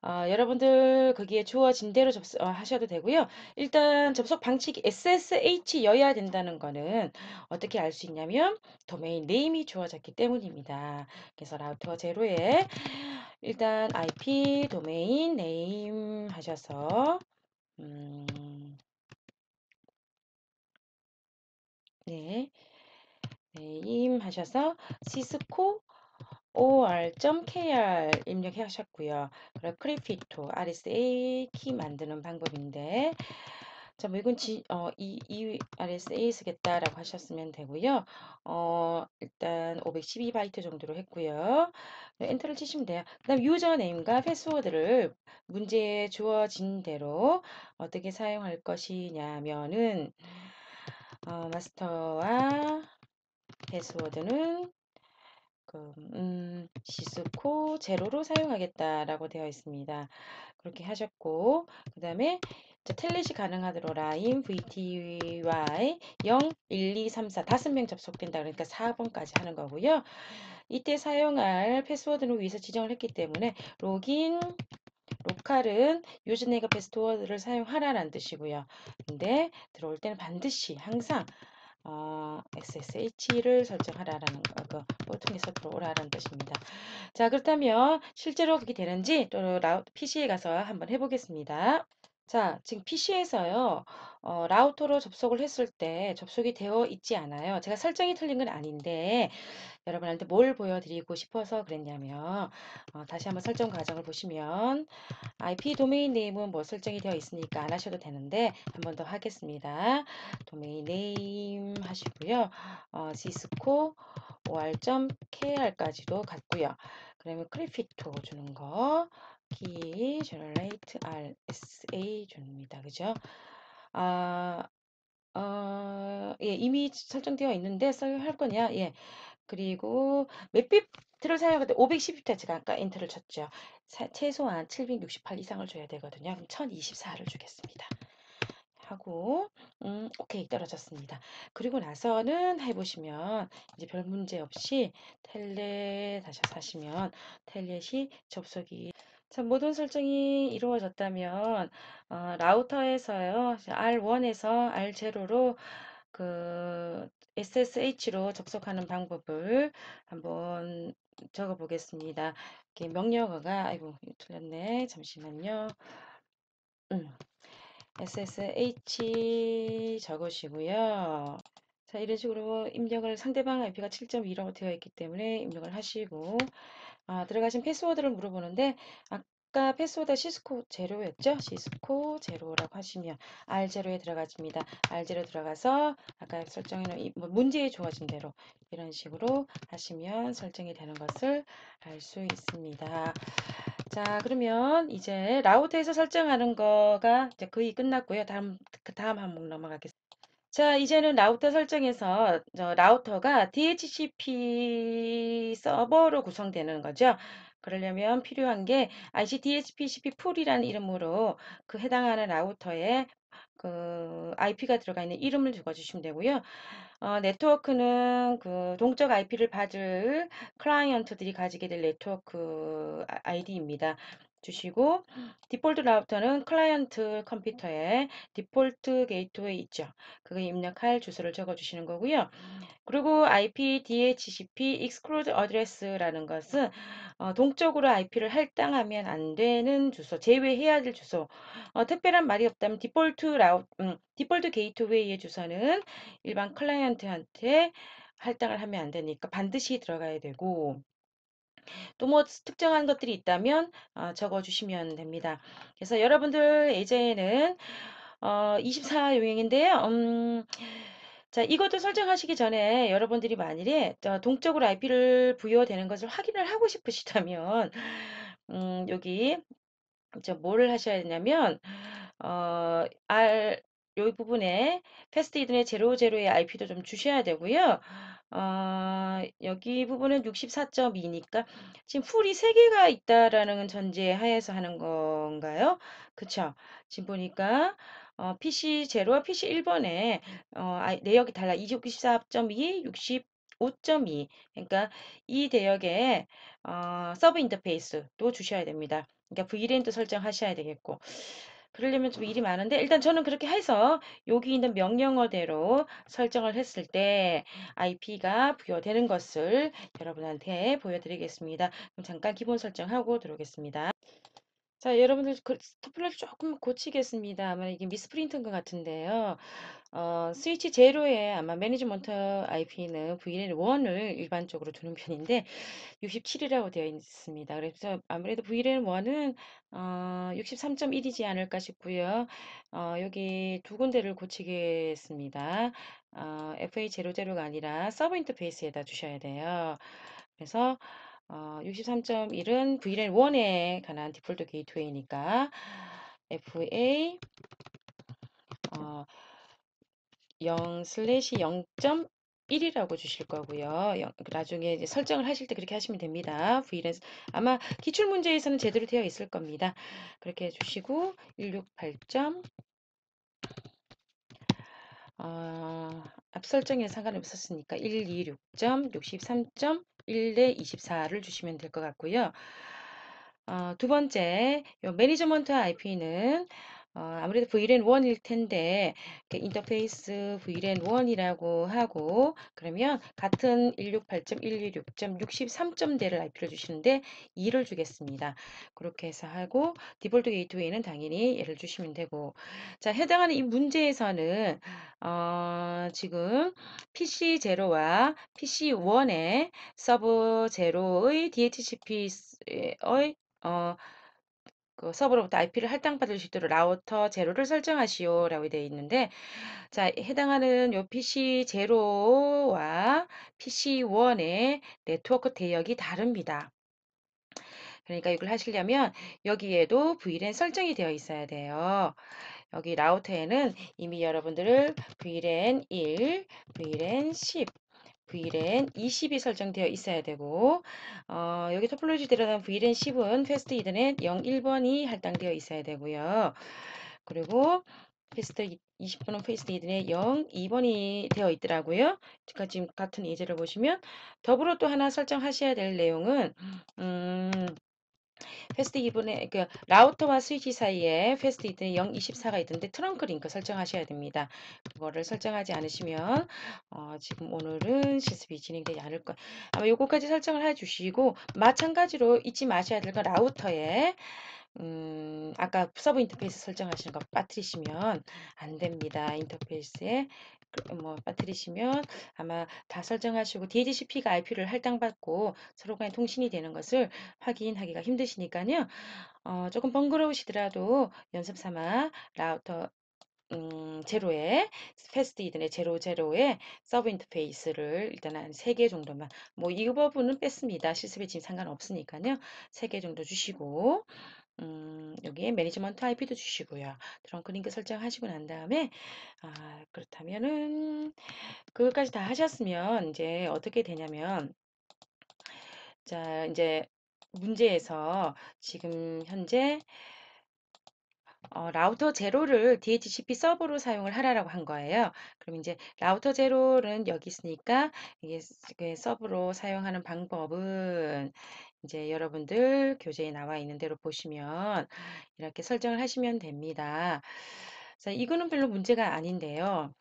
어, 여러분들 거기에 주어진 대로 접속하셔도 어, 되고요. 일단 접속 방식이 SSH여야 된다는 거는 어떻게 알 수 있냐면 도메인 네임이 주어졌기 때문입니다. 그래서 라우터 제로에 일단 IP 도메인 네임 하셔서 음, 네. 네임 하셔서 시스코 or.kr 입력하셨고요. 그리고 크리피토 RSA 키 만드는 방법인데 자, 뭐 이건 지, 어, 이, 이 RSA 쓰겠다라고 하셨으면 되고요. 어, 일단 512바이트 정도로 했고요. 네, 엔터를 치시면 돼요. 그다음 유저네임과 패스워드를 문제에 주어진 대로 어떻게 사용할 것이냐면은 어, 마스터와 패스워드는 그 음, 시스코 제로로 사용하겠다라고 되어 있습니다. 그렇게 하셨고 그 다음에 텔넷이 가능하도록 라인 VTY 0, 1, 2, 3, 4 다섯 명 접속된다. 그러니까 4번까지 하는 거고요. 이때 사용할 패스워드는 위에서 지정을 했기 때문에 로긴 로컬은 요즈네가패스워드를 사용하라는 뜻이고요. 근데 들어올 때는 반드시 항상 어, SSH를 설정하라는 거, 그, 그 통해서 들어오라는 뜻입니다. 자, 그렇다면 실제로 그게 되는지 또 PC 에 가서 한번 해보겠습니다. 자, 지금 PC에서요. 어 라우터로 접속을 했을 때 접속이 되어 있지 않아요. 제가 설정이 틀린 건 아닌데 여러분한테 뭘 보여드리고 싶어서 그랬냐면 어 다시 한번 설정 과정을 보시면 IP 도메인 네임은 뭐 설정이 되어 있으니까 안 하셔도 되는데 한 번 더 하겠습니다. 도메인 네임 하시고요. 어, cisco or.kr까지도 갔고요. 그러면 크리피토 주는 거키 generate RSA 존입니다. 그죠? 아, 어, 예, 이미 설정되어 있는데 써용할 거냐? 예. 그리고 몇 비트를 사용할 때 510비트 제가 아까 엔터를 쳤죠. 사, 최소한 768 이상을 줘야 되거든요. 그럼 1024를 주겠습니다. 하고 음, 오케이 떨어졌습니다. 그리고 나서는 해보시면 이제 별 문제 없이 텔렛 다시 하시면 텔렛이 접속이 자, 모든 설정이 이루어졌다면 어, 라우터에서요. R1에서 R0로 그 SSH로 접속하는 방법을 한번 적어 보겠습니다. 명령어가 아이고 틀렸네. 잠시만요. 음, SSH 적으시고요. 자, 이런 식으로 뭐 입력을 상대방 IP가 7 1라 되어 있기 때문에 입력을 하시고 아, 들어가신 패스워드를 물어보는데 아까 패스워드 시스코 제로였죠? 시스코 제로라고 하시면 r 제로에 들어가집니다. r 제로 들어가서 아까 설정해놓은 뭐 문제에 주어진 대로 이런 식으로 하시면 설정이 되는 것을 알 수 있습니다. 자 그러면 이제 라우터에서 설정하는 거가 이제 거의 끝났고요. 다음 그 다음 항목 넘어가겠습니다. 자, 이제는 라우터 설정에서 저 라우터가 DHCP 서버로 구성되는 거죠. 그러려면 필요한 게 IC DHCP 풀이라는 이름으로 그 해당하는 라우터에 그 IP가 들어가 있는 이름을 적어주시면 되고요. 어, 네트워크는 그 동적 IP를 받을 클라이언트들이 가지게 될 네트워크 아, 아이디입니다. 주시고 디폴트 라우터는 클라이언트 컴퓨터에 디폴트 게이트웨이 있죠. 그거 입력할 주소를 적어 주시는 거고요. 그리고 IP DHCP Exclude Address라는 것은 어, 동적으로 IP를 할당하면 안 되는 주소, 제외해야 될 주소. 어, 특별한 말이 없다면 디폴트 라우 음, 디폴트 게이트웨이의 주소는 일반 클라이언트한테 할당을 하면 안 되니까 반드시 들어가야 되고 또뭐 특정한 것들이 있다면 어, 적어주시면 됩니다. 그래서 여러분들 이제는 어, 24용행인데요. 음, 자, 이것도 설정하시기 전에 여러분들이 만일에 동적으로 IP를 부여되는 것을 확인을 하고 싶으시다면 음, 여기 저 뭐를 하셔야 되냐면 어, R 요 부분에 패스트 이든의 제로제로의 IP도 좀 주셔야 되고요. 아 여기 부분은 64.2니까 지금 풀이 3개가 있다라는 전제 하에서 하는 건가요? 그쵸? 지금 보니까 어, PC0와 PC1번에 어, 아, 내역이 달라. 264.2, 65.2 그러니까 이 대역에 어, 서브 인터페이스도 주셔야 됩니다. 그러니까 VLAN도 설정하셔야 되겠고 그러려면 좀 일이 많은데 일단 저는 그렇게 해서 여기 있는 명령어대로 설정을 했을 때 IP가 부여되는 것을 여러분한테 보여드리겠습니다. 그럼 잠깐 기본 설정하고 들어오겠습니다. 자, 여러분들 그 스톱플러를 조금 고치겠습니다. 아마 이게 미스프린트인 것 같은데요. 어, 스위치 제로에 아마 매니지먼트 IP는 VLN1을 일반적으로 두는 편인데 67이라고 되어 있습니다. 그래서 아무래도 VLN1은 어, 63.1이지 않을까 싶고요. 어, 여기 두 군데를 고치겠습니다. 어, FA00가 아니라 서브 인터페이스에다 주셔야 돼요. 그래서 어, 63.1은 VLAN1에 관한 디폴트 게이트웨이니까 FA 어, 0 0.1이라고 주실 거고요. 나중에 이제 설정을 하실 때 그렇게 하시면 됩니다. VLAN 아마 기출 문제에서는 제대로 되어 있을 겁니다. 그렇게 해주시고 168점 어, 앞 설정에 상관없었으니까 1 2 6 6 3 1대 24를 주시면 될 것 같고요. 어, 두 번째, 매니저먼트 IP는 어, 아무래도 VLAN1일 텐데 인터페이스 VLAN1이라고 하고 그러면 같은 168.116.63점대를 IP를 주시는데 2를 주겠습니다. 그렇게 해서 하고 디폴트 게이트웨이는 당연히 예를 주시면 되고 자 해당하는 이 문제에서는 어, 지금 PC0와 PC1의 서버 0의 DHCP의 어, 그 서버로부터 IP를 할당받을 수 있도록 라우터 제로를 설정하시오라고 되어 있는데 자 해당하는 요 PC 제로와 PC 1의 네트워크 대역이 다릅니다. 그러니까 이걸 하시려면 여기에도 VLAN 설정이 되어 있어야 돼요. 여기 라우터에는 이미 여러분들을 VLAN 1, VLAN 10 VLAN 그 20이 설정되어 있어야 되고 어, 여기 토폴로지 들어간 VLAN 10은 패스트 이더넷 01번이 할당되어 있어야 되고요. 그리고 패스트 20번은 패스트 이더넷 02번이 되어 있더라고요. 그 지금 같은 예제를 보시면 더불어 또 하나 설정하셔야 될 내용은 음, 패스트 기분에그 라우터와 스위치 사이에 패스트 2분의 0, 24가 있던데 트렁크 링크 설정하셔야 됩니다. 그거를 설정하지 않으시면 어, 지금 오늘은 실습이 진행되지 않을 것. 아마 요거까지 설정을 해주시고 마찬가지로 잊지 마셔야 될건 라우터에 음, 아까 서브 인터페이스 설정하시는 거 빠뜨리시면 안 됩니다. 인터페이스에 그 뭐 빠뜨리시면 아마 다 설정하시고 DHCP가 IP를 할당받고 서로 간에 통신이 되는 것을 확인하기가 힘드시니까요. 어, 조금 번거로우시더라도 연습 삼아 라우터 음, 제로에 패스트 이든의 제로 제로에 서브 인터페이스를 일단 한세개 정도만 뭐 이 부분은 뺐습니다. 실습에 지금 상관없으니까요. 세개 정도 주시고 음, 여기에 매니지먼트 IP도 주시고요. 드렁크 링크 설정하시고 난 다음에 아, 그렇다면은 그것까지 다 하셨으면 이제 어떻게 되냐면 자, 이제 문제에서 지금 현재 어, 라우터 제로를 DHCP 서버로 사용을 하라라고 한 거예요. 그럼 이제 라우터 제로는 여기 있으니까 이게 그 서버로 사용하는 방법은 이제 여러분들 교재에 나와 있는 대로 보시면 이렇게 설정을 하시면 됩니다. 자, 이거는 별로 문제가 아닌데요.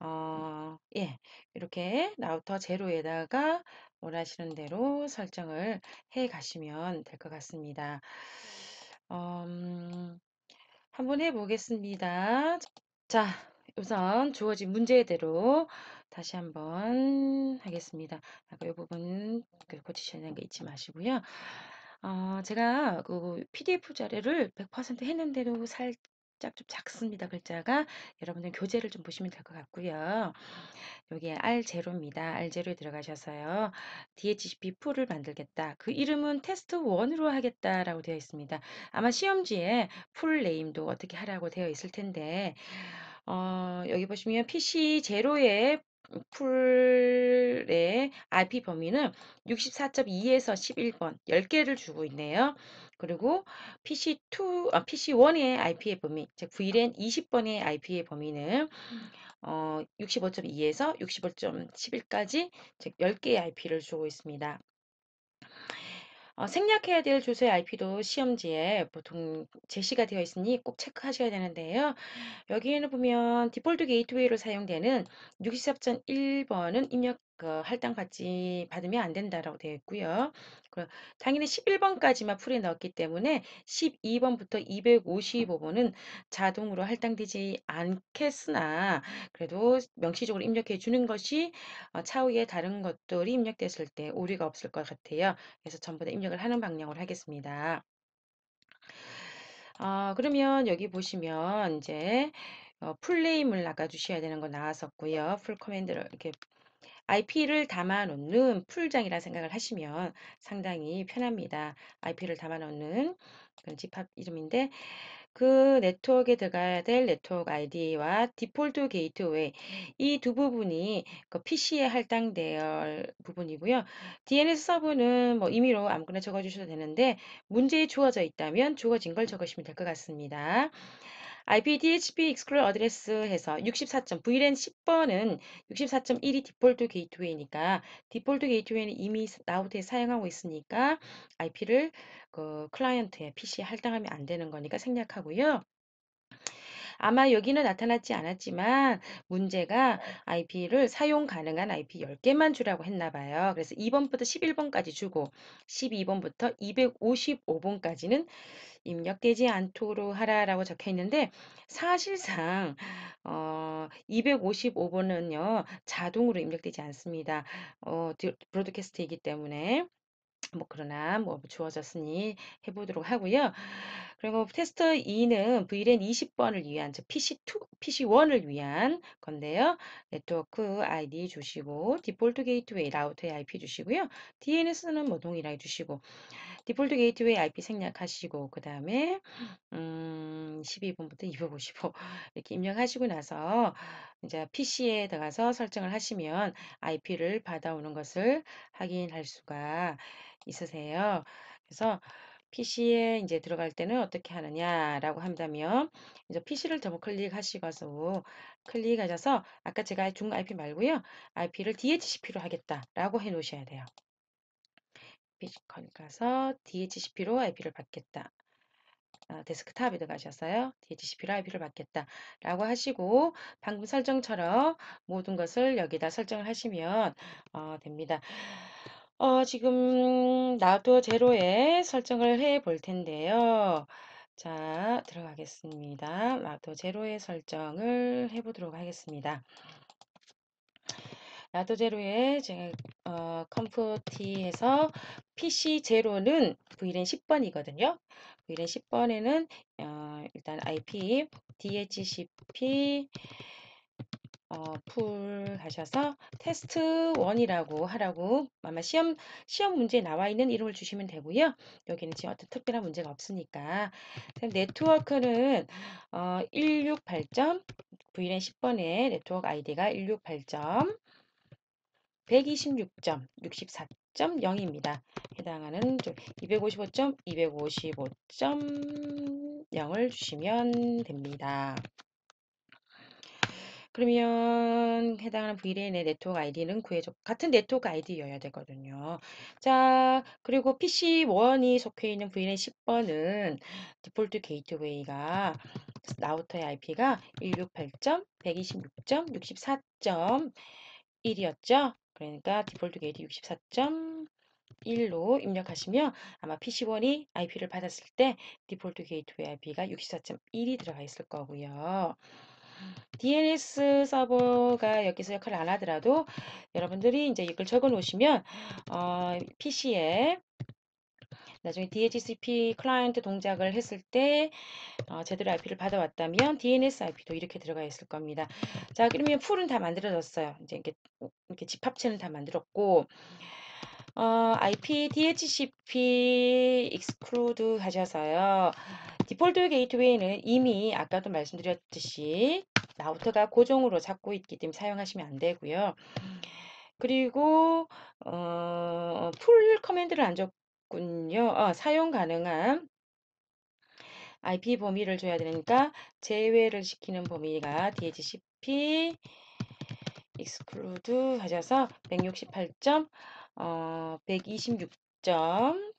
음. 어, 예, 이렇게 라우터 제로에다가 원하시는 대로 설정을 해 가시면 될 것 같습니다. 음, 한번 해 보겠습니다. 자, 우선 주어진 문제대로 다시 한번 하겠습니다. 이 아, 그 부분 그 고치시는 게 잊지 마시고요. 어, 제가 그 PDF 자료를 100% 했는데도 살짝 좀 작습니다. 글자가 여러분들 교재를 좀 보시면 될 것 같고요. 여기에 R0입니다. R0에 들어가셔서요. DHCP 풀을 만들겠다. 그 이름은 테스트 1으로 하겠다라고 되어 있습니다. 아마 시험지에 풀 네임도 어떻게 하라고 되어 있을 텐데 어, 여기 보시면 PC 제로에 풀의 RP 범위는 64.2에서 11번 10개를 주고 있네요. 그리고 PC2, 아, PC1의 IP의 범위, 즉 VLAN 20번의 IP의 범위는 어, 65.2에서 65.11까지 즉 10개의 IP를 주고 있습니다. 어 생략해야 될 주소의 IP도 시험지에 보통 제시가 되어 있으니 꼭 체크하셔야 되는데요. 여기에는 보면 디폴트 게이트웨이로 사용되는 64.1 번은 입력 그 할당 받지 받으면 안 된다라고 되어 있고요. 그 당연히 11번까지만 풀이 넣었기 때문에 12번부터 255번은 자동으로 할당되지 않겠으나 그래도 명시적으로 입력해 주는 것이 어, 차후에 다른 것들이 입력됐을 때 오류가 없을 것 같아요. 그래서 전부 다 입력을 하는 방향으로 하겠습니다. 아, 그러면 여기 보시면 이제 어, 풀네임을 나가주셔야 되는 거 나왔었고요. 풀 커맨드를 이렇게 IP를 담아놓는 풀장이라 생각을 하시면 상당히 편합니다. IP를 담아놓는 그런 집합 이름인데 그 네트워크에 들어가야 될 네트워크 ID와 디폴트 게이트웨이 이 두 부분이 그 PC에 할당될 부분이고요. DNS 서버는 뭐 임의로 아무거나 적어주셔도 되는데 문제에 주어져 있다면 주어진 걸 적으시면 될 것 같습니다. IPDHB Exclude Address에서 64점, VLAN 10번은 64.1이 디폴트 게이트웨이니까 디폴트 게이트웨이는 이미 나우트에 사용하고 있으니까 IP를 그클라이언트에 PC 할당하면 안 되는 거니까 생략하고요. 아마 여기는 나타났지 않았지만 문제가 IP를 사용 가능한 IP 10개만 주라고 했나 봐요. 그래서 2번부터 11번까지 주고 12번부터 255번까지는 입력되지 않도록 하라라고 적혀 있는데 사실상 어 255번은요 자동으로 입력되지 않습니다. 어 브로드캐스트이기 때문에 뭐 그러나 뭐 주어졌으니 해보도록 하고요. 그리고 테스트 2는 VLAN 20번을 위한 즉 PC2, PC1을 위한 건데요. 네트워크 ID 주시고 디폴트 게이트웨이 라우터의 IP 주시고요. DNS는 뭐 동일하게 주시고 디폴트 게이트웨이 IP 생략하시고 그 다음에 음1 2분부터255 이렇게 입력하시고 나서 이제 PC에 들어가서 설정을 하시면 IP를 받아오는 것을 확인할 수가 있으세요. 그래서 PC에 이제 들어갈 때는 어떻게 하느냐라고 한다면 이제 PC를 더블 클릭하시고서 클릭하셔서 아까 제가 중 IP 말고요 IP를 DHCP로 하겠다라고 해 놓으셔야 돼요. 피지컬 가서 DHCP로 IP를 받겠다. 어, 데스크탑에 들어가셔서요. DHCP로 IP를 받겠다. 라고 하시고 방금 설정처럼 모든 것을 여기다 설정을 하시면 어, 됩니다. 어, 지금 나도 제로에 설정을 해 볼 텐데요. 자 들어가겠습니다. 나도 제로에 설정을 해보도록 하겠습니다. 야도 제로에 제가 어, 컴퓨티에서 PC 제로는 VLAN 10번이거든요. VLAN 10번에는 어, 일단 IP DHCP 어, 풀 하셔서 테스트 1이라고 하라고 아마 시험 시험 문제에 나와 있는 이름을 주시면 되고요. 여기는 지금 어떤 특별한 문제가 없으니까. 네트워크는 어, 1 6 8 VLAN 10번에 네트워크 아이디가 1 6 8 126점, 64.0입니다. 해당하는 255점, 255.0을 주시면 됩니다. 그러면 해당하는 VLAN의 네트워크 아이디는 구해줘 같은 네트워크 아이디여야 되거든요. 자, 그리고 PC1이 속해 있는 VLAN 10번은 디폴트 게이트웨이가 라우터의 IP가 168.126.64.1이었죠. 그러니까 디폴트 게이트 64.1로 입력하시면 아마 PC1이 IP를 받았을 때 디폴트 게이트웨이 IP가 64.1이 들어가 있을 거고요. DNS 서버가 여기서 역할을 안 하더라도 여러분들이 이제 이걸 적어 놓으시면 어, PC에 나중에 DHCP 클라이언트 동작을 했을 때 어, 제대로 IP를 받아왔다면 DNS IP도 이렇게 들어가 있을 겁니다. 자, 그러면 풀은 다 만들어졌어요. 이제 이렇게, 이렇게 집합체는 다 만들었고 어, IP DHCP exclude 하셔서요. 디폴트 게이트웨이는 이미 아까도 말씀드렸듯이 라우터가 고정으로 잡고 있기 때문에 사용하시면 안 되고요. 그리고 어, 풀 커맨드를 안, 줬, 군요. 어, 아, 사용 가능한 IP 범위를 줘야 되니까 제외를 시키는 범위가 DHCP exclude 하셔서 168점 어, 126점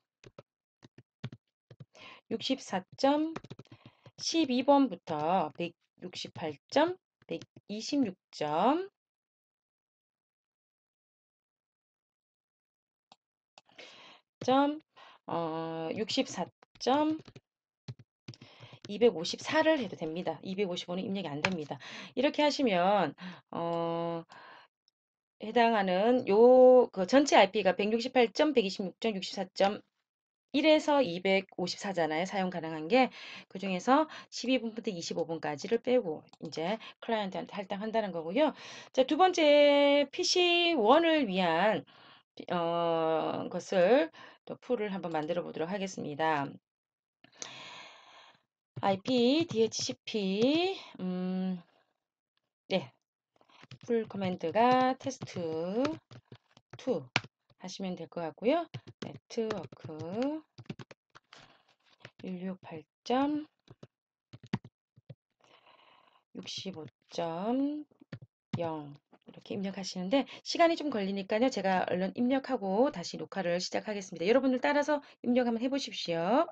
64점 12번부터 168점 126점 64점, 어, 64점, 254를 해도 됩니다. 255는 입력이 안 됩니다. 이렇게 하시면 어, 해당하는 요그 전체 IP가 168.126.64. 1에서 254잖아요. 사용 가능한 게. 그 중에서 12분부터 25분까지를 빼고 이제 클라이언트한테 할당한다는 거고요. 자, 두 번째 PC1을 위한 어, 것을 또 풀을 한번 만들어 보도록 하겠습니다. IP, DHCP, 음, 네. 풀 커맨드가 테스트 2 하시면 될 것 같고요. 네트워크 168점 이렇게 입력하시는데 시간이 좀 걸리니까요. 제가 얼른 입력하고 다시 녹화를 시작하겠습니다. 여러분들 따라서 입력 한번 해보십시오.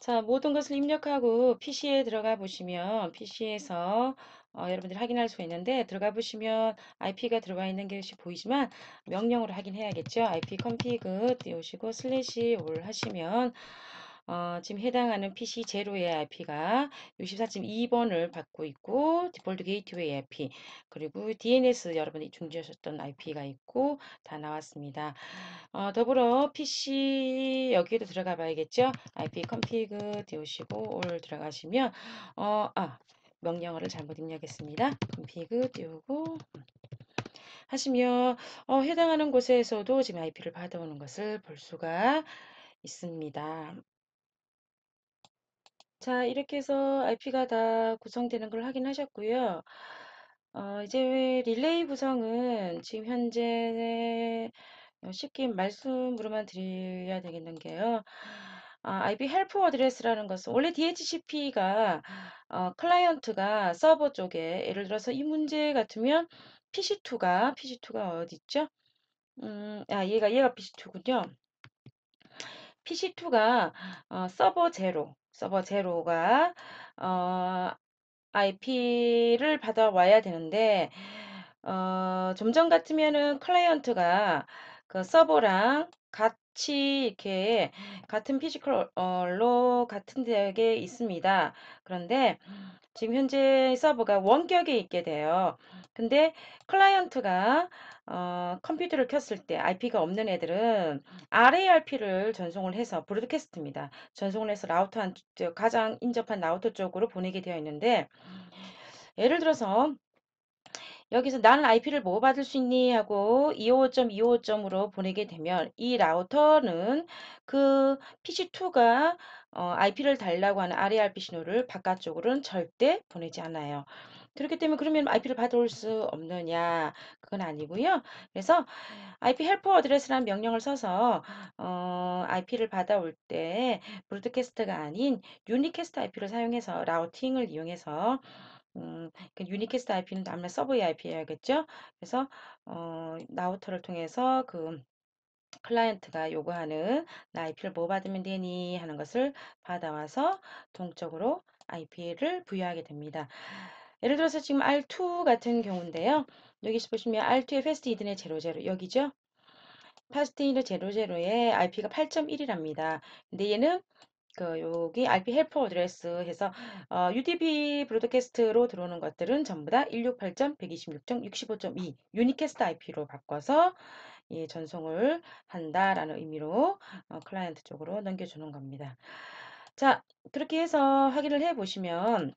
자, 모든 것을 입력하고 PC에 들어가 보시면 PC에서 어, 여러분들이 확인할 수 있는데 들어가 보시면 IP가 들어와 있는 것이 보이지만 명령으로 확인해야겠죠. IP config 띄우시고 슬래시 올 하시면 어, 지금 해당하는 PC 제로의 IP가 64.2번을 받고 있고 디폴트 게이트웨이 IP 그리고 DNS 여러분이 중지하셨던 IP가 있고 다 나왔습니다. 어, 더불어 PC 여기에도 들어가 봐야겠죠. IP 컨피그 띄우시고 올 들어가시면 어, 아 명령어를 잘못 입력했습니다. 컨피그 띄우고 하시면 어, 해당하는 곳에서도 지금 IP를 받아오는 것을 볼 수가 있습니다. 자, 이렇게 해서 i p 가다 구성되는 걸 확인하셨고요. 어, 이제 릴레이 구성은 지금 현재 쉽게 말씀으로만 드려야 되겠는 게요. 아, IP 헬퍼 어드레스라는 것은 원래 DHCP가 어, 클라이언트가 서버 쪽에 예를 들어서 이 문제 같으면 PC2가 PC2가 어디 있죠? 음, 아 얘가 얘가 PC2군요. PC2가 어, 서버 제로 서버 제로가 어, IP를 받아와야 되는데 어, 좀전 같으면은 클라이언트가 그 서버랑 같 같이 이렇게 같은 피지컬로 같은 대학에 있습니다. 그런데 지금 현재 서버가 원격에 있게 돼요. 근데 클라이언트가 어, 컴퓨터를 켰을 때 IP가 없는 애들은 RARP를 전송을 해서 브로드캐스트입니다. 전송을 해서 라우터 한 가장 인접한 라우터 쪽으로 보내게 되어 있는데 예를 들어서 여기서 나는 IP를 뭐 받을 수 있니? 하고 255.255.으로 보내게 되면 이 라우터는 그 PC2가 어, IP를 달라고 하는 RARP 신호를 바깥쪽으로는 절대 보내지 않아요. 그렇기 때문에 그러면 IP를 받아올 수 없느냐 그건 아니고요. 그래서 IP 헬퍼 어드레스라는 명령을 써서 어, IP를 받아올 때 브로드캐스트가 아닌 유니캐스트 IP를 사용해서 라우팅을 이용해서 음, 그 그러니까 유니캐스트 IP는 다음에 서브 IP 해야겠죠? 그래서 어, 나우터를 통해서 그 클라이언트가 요구하는 나 IP를 뭐 받으면 되니 하는 것을 받아와서 동적으로 IP를 부여하게 됩니다. 예를 들어서 지금 R2 같은 경우인데요. 여기 보시면 R2의 패스트 이든의 제로제로 여기죠. 파스티드 제로제로의 IP가 8.1이랍니다. 근데 얘는 그 여기 IP 헬퍼 어드레스 해서 어, UDP 브로드캐스트로 들어오는 것들은 전부 다 168.126.65.2 유니캐스트 IP로 바꿔서 예, 전송을 한다라는 의미로 어, 클라이언트 쪽으로 넘겨주는 겁니다. 자, 그렇게 해서 확인을 해보시면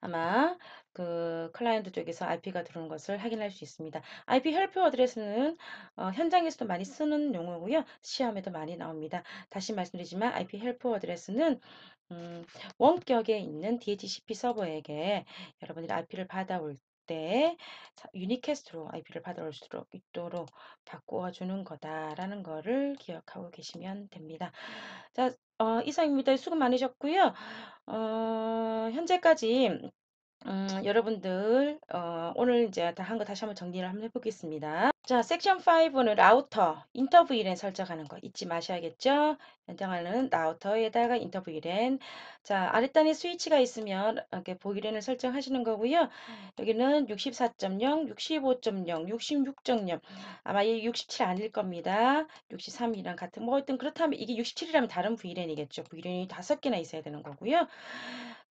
아마 그 클라이언트 쪽에서 IP가 들어오는 것을 확인할 수 있습니다. IP 혈표 어드레스는 어, 현장에서도 많이 쓰는 용어고요. 시험에도 많이 나옵니다. 다시 말씀드리지만 IP 헬퍼 어드레스는 음, 원격에 있는 DHCP 서버에게 여러분들이 IP를 받아올 때 유니캐스트로 IP를 받아올 수 있도록 바꾸어주는 거다라는 거를 기억하고 계시면 됩니다. 자, 어, 이상입니다. 수고 많으셨고요. 어, 현재까지 음, 음, 여러분들 어, 오늘 이제 다 한 거 다시 한번 정리를 한번 해보겠습니다. 자, 섹션 5는 라우터, 인터뷰 일엔 설정하는 거 잊지 마셔야겠죠? 연장하는 라우터에다가 인터뷰 일엔 자, 아랫단에 스위치가 있으면 이렇게 보일랜을 설정하시는 거고요. 여기는 64.0, 65.0, 66.0 아마 67 아닐 겁니다. 63이랑 같은 뭐 어떤 그렇다면 이게 67이라면 다른 브이랜이겠죠브이랜이 다섯 개나 있어야 되는 거고요.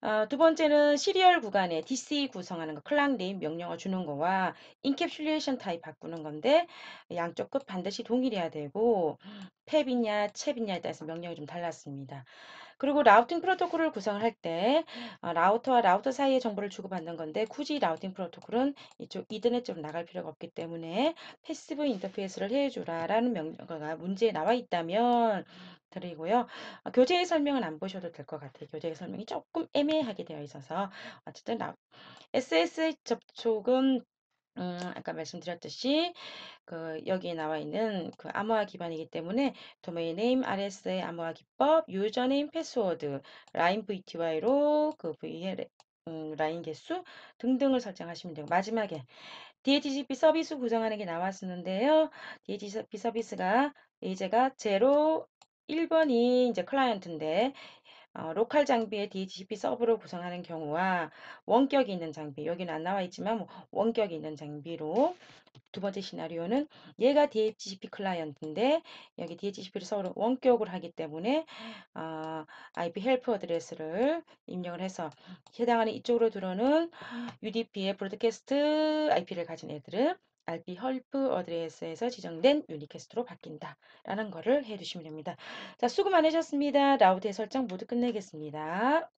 아, 두 번째는 시리얼 구간에 DC 구성하는 거, 클랑 네임 명령어 주는 거와 인캡슐레이션 타입 바꾸는 건데 양쪽 끝 반드시 동일해야 되고 음, 탭이냐 챕이냐에 따라서 명령이 좀 달랐습니다. 그리고 라우팅 프로토콜을 구성을 할때 어, 라우터와 라우터 사이의 정보를 주고받는 건데 굳이 라우팅 프로토콜은 이쪽 이더넷 쪽으로 나갈 필요가 없기 때문에 패시브 인터페이스를 해줘라 라는 명령어가 문제에 나와 있다면 드리고요. 어, 교재의 설명은 안 보셔도 될 것 같아요. 교재의 설명이 조금 애매하게 되어 있어서 어쨌든 SS 접촉은 음, 아까 말씀드렸듯이 그 여기 나와 있는 그 암호화 기반이기 때문에 도메인 네임 RS의 암호화 기법, 유저네임 패스워드, 라인 VTY로 그 VL 음, 라인 개수 등등을 설정하시면 되고 마지막에 DHCP 서비스 구성하는 게 나왔었는데요. DHCP 서비스가 이제가 제로 1번이 이제 클라이언트인데 어, 로컬 장비의 DHCP 서브를 구성하는 경우와 원격이 있는 장비, 여기는 안 나와 있지만 뭐 원격이 있는 장비로 두 번째 시나리오는 얘가 DHCP 클라이언트인데 여기 DHCP를 서로 브 원격을 하기 때문에 어, IP 헬프 어드레스를 입력을 해서 해당하는 이쪽으로 들어오는 UDP의 브로드캐스트 IP를 가진 애들은 IP 헐프 어드레스에서 지정된 유니캐스트로 바뀐다라는 거를 해주시면 됩니다. 자, 수고 많으셨습니다. 라우드의 설정 모두 끝내겠습니다.